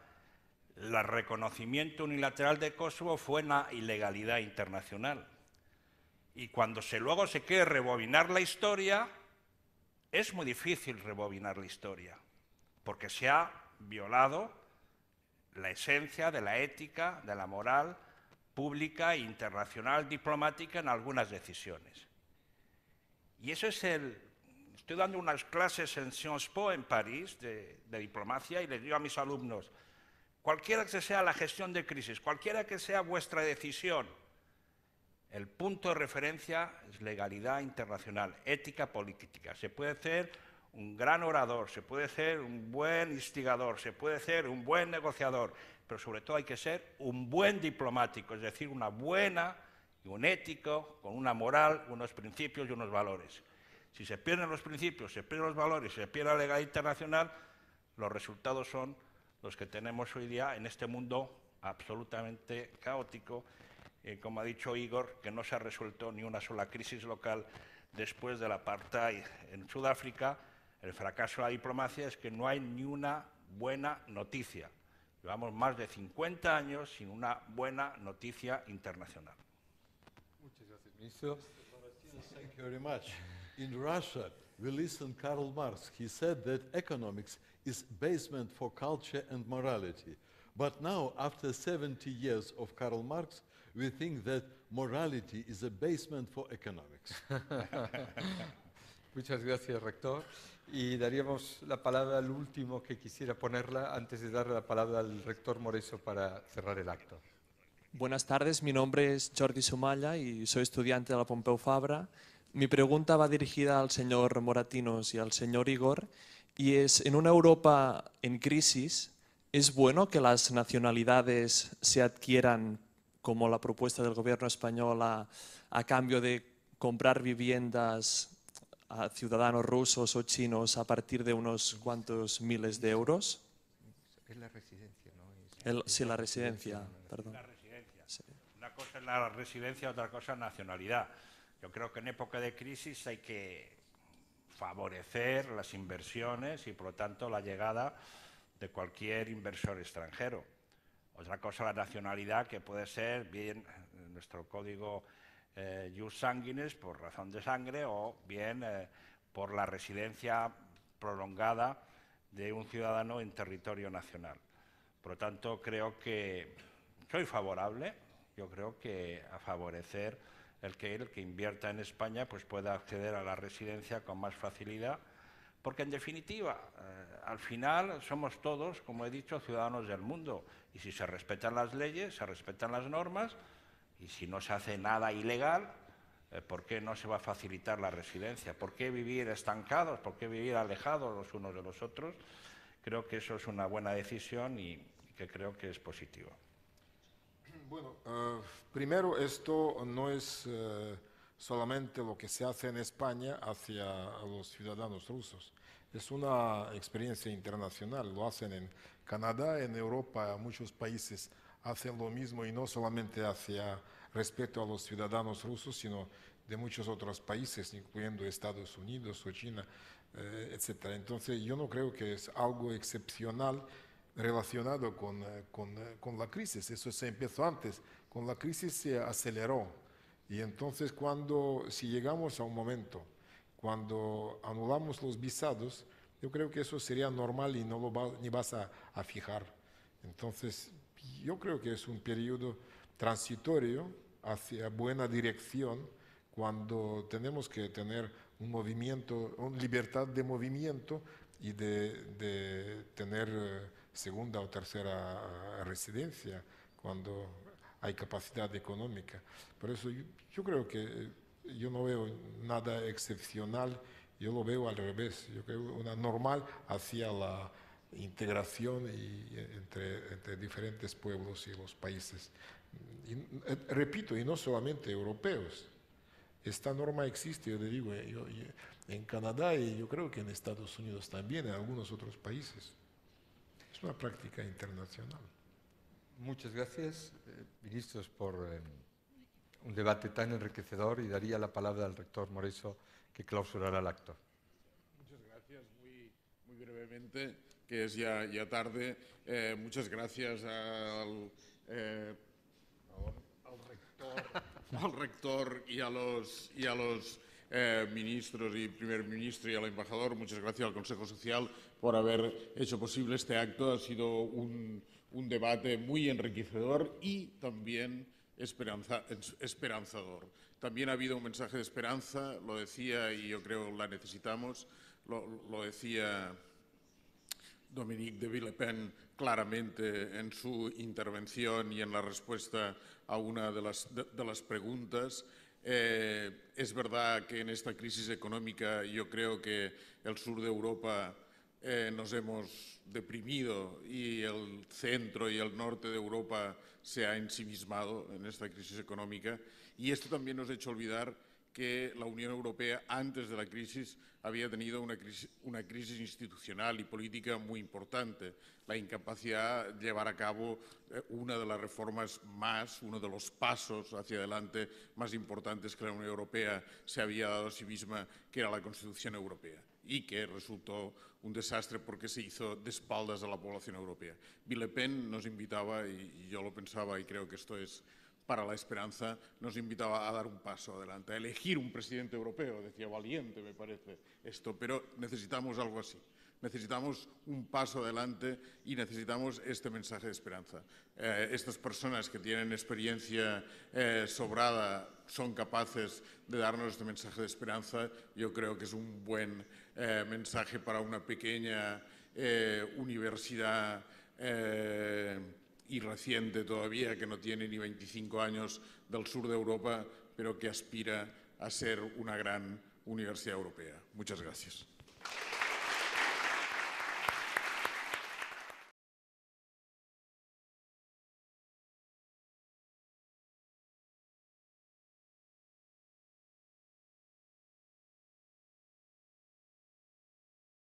el reconocimiento unilateral de Kosovo fue una ilegalidad internacional. Y cuando se, luego se quiere rebobinar la historia, es muy difícil rebobinar la historia, porque se ha violado la esencia de la ética, de la moral pública, internacional, diplomática en algunas decisiones. Y eso es el Estoy dando unas clases en Sciences Po en París de, diplomacia y les digo a mis alumnos, cualquiera que sea la gestión de crisis, cualquiera que sea vuestra decisión, el punto de referencia es legalidad internacional, ética política. Se puede ser un gran orador, se puede ser un buen instigador, se puede ser un buen negociador, pero sobre todo hay que ser un buen diplomático, es decir, una buena y un ético, con una moral, unos principios y unos valores. Si se pierden los principios, se pierden los valores, se pierde la legalidad internacional, los resultados son los que tenemos hoy día en este mundo absolutamente caótico, eh, como ha dicho Igor, que no se ha resuelto ni una sola crisis local después del apartheid en Sudáfrica. El fracaso de la diplomacia es que no hay ni una buena noticia. Llevamos más de 50 años sin una buena noticia internacional. Muchas gracias, ministro. In Russia, we listen Karl Marx. He said that economics is basement for culture and morality. But now, after 70 years of Karl Marx, we think that morality is a basement for economics. Muchas gracias, rector. Y daríamos la palabra al último que quisiera ponerla antes de darle la palabra al rector Moreso para cerrar el acto. Buenas tardes, mi nombre es Jordi Sumalla y soy estudiante de la Pompeu Fabra. Mi pregunta va dirigida al señor Moratinos y al señor Igor, y es, en una Europa en crisis, ¿es bueno que las nacionalidades se adquieran, como la propuesta del gobierno español, a, cambio de comprar viviendas a ciudadanos rusos o chinos a partir de unos cuantos miles de euros? Es la residencia, ¿no? sí, la residencia, perdón. La residencia. Una cosa es la residencia, otra cosa nacionalidad. Yo creo que en época de crisis hay que favorecer las inversiones y, por lo tanto, la llegada de cualquier inversor extranjero. Otra cosa, la nacionalidad, que puede ser bien eh, nuestro código eh, jus sanguinis por razón de sangre o bien eh, por la residencia prolongada de un ciudadano en territorio nacional. Por lo tanto, creo que soy favorable, yo creo que a favorecer el que el que invierta en España pues pueda acceder a la residencia con más facilidad, porque en definitiva, eh, al final somos todos, como he dicho, ciudadanos del mundo, y si se respetan las leyes, se respetan las normas, y si no se hace nada ilegal, eh, ¿por qué no se va a facilitar la residencia? ¿Por qué vivir estancados? ¿Por qué vivir alejados los unos de los otros? Creo que eso es una buena decisión y que creo que es positivo. Bueno, eh, primero esto no es eh, solamente lo que se hace en España hacia los ciudadanos rusos. Es una experiencia internacional, lo hacen en Canadá, en Europa, muchos países hacen lo mismo y no solamente hacia respecto a los ciudadanos rusos, sino de muchos otros países, incluyendo Estados Unidos o China, eh, etcétera. etc. Entonces yo no creo que es algo excepcional relacionado eh, eh, con, la crisis. Eso se empezó antes, con la crisis se aceleró. Y entonces cuando, si llegamos a un momento, cuando anulamos los visados, yo creo que eso sería normal y no lo ni vas a, fijar. Entonces, yo creo que es un periodo transitorio hacia buena dirección cuando tenemos que tener un movimiento, una libertad de movimiento y de, de tener eh, segunda o tercera ah, residencia cuando hay capacidad económica. Por eso yo, creo que eh, yo no veo nada excepcional, yo lo veo al revés, yo creo una normal hacia la integración entre, diferentes pueblos y los países. Eh, repito, y no solamente europeos. Esta norma existe, yo le digo, eh, en Canadá y yo creo que en Estados Unidos también, en algunos otros países una práctica internacional. Muchas gracias, eh, ministros, por eh, un debate tan enriquecedor y daría la palabra al rector Moreso que clausurará el acto. Muchas gracias. Muy, brevemente, que es ya, tarde, eh, muchas gracias al, rector, y a los, y a los ministros y primer ministro y al embajador, muchas gracias al Consejo Social, por haber hecho posible este acto. Ha sido un, debate muy enriquecedor y también esperanza, esperanzador. También ha habido un mensaje de esperanza, lo decía y yo creo la necesitamos, lo, decía Dominique de Villepin claramente en su intervención y en la respuesta a una de las, preguntas. Eh, es verdad que en esta crisis económica yo creo que el sur de Europa eh, nos hemos deprimido y el centro y el norte de Europa se ha ensimismado en esta crisis económica y esto también nos ha hecho olvidar que la Unión Europea antes de la crisis había tenido una una crisis institucional y política muy importante, la incapacidad de llevar a cabo eh, una de las reformas más, uno de los pasos hacia adelante más importantes que la Unión Europea se había dado a sí misma, que era la Constitución Europea y que resultó un desastre porque se hizo de espaldas a la población europea. Pen nos invitaba, y yo lo pensaba y creo que esto es para la esperanza, nos invitaba a dar un paso adelante, a elegir un presidente europeo, decía valiente me parece esto, pero necesitamos algo así. Necesitamos un paso adelante y necesitamos este mensaje de esperanza. Eh, estas personas que tienen experiencia eh, sobrada son capaces de darnos este mensaje de esperanza. Yo creo que es un buen eh, mensaje para una pequeña eh, universidad eh, y reciente todavía, que no tiene ni 25 años del sur de Europa, pero que aspira a ser una gran universidad europea. Muchas gracias.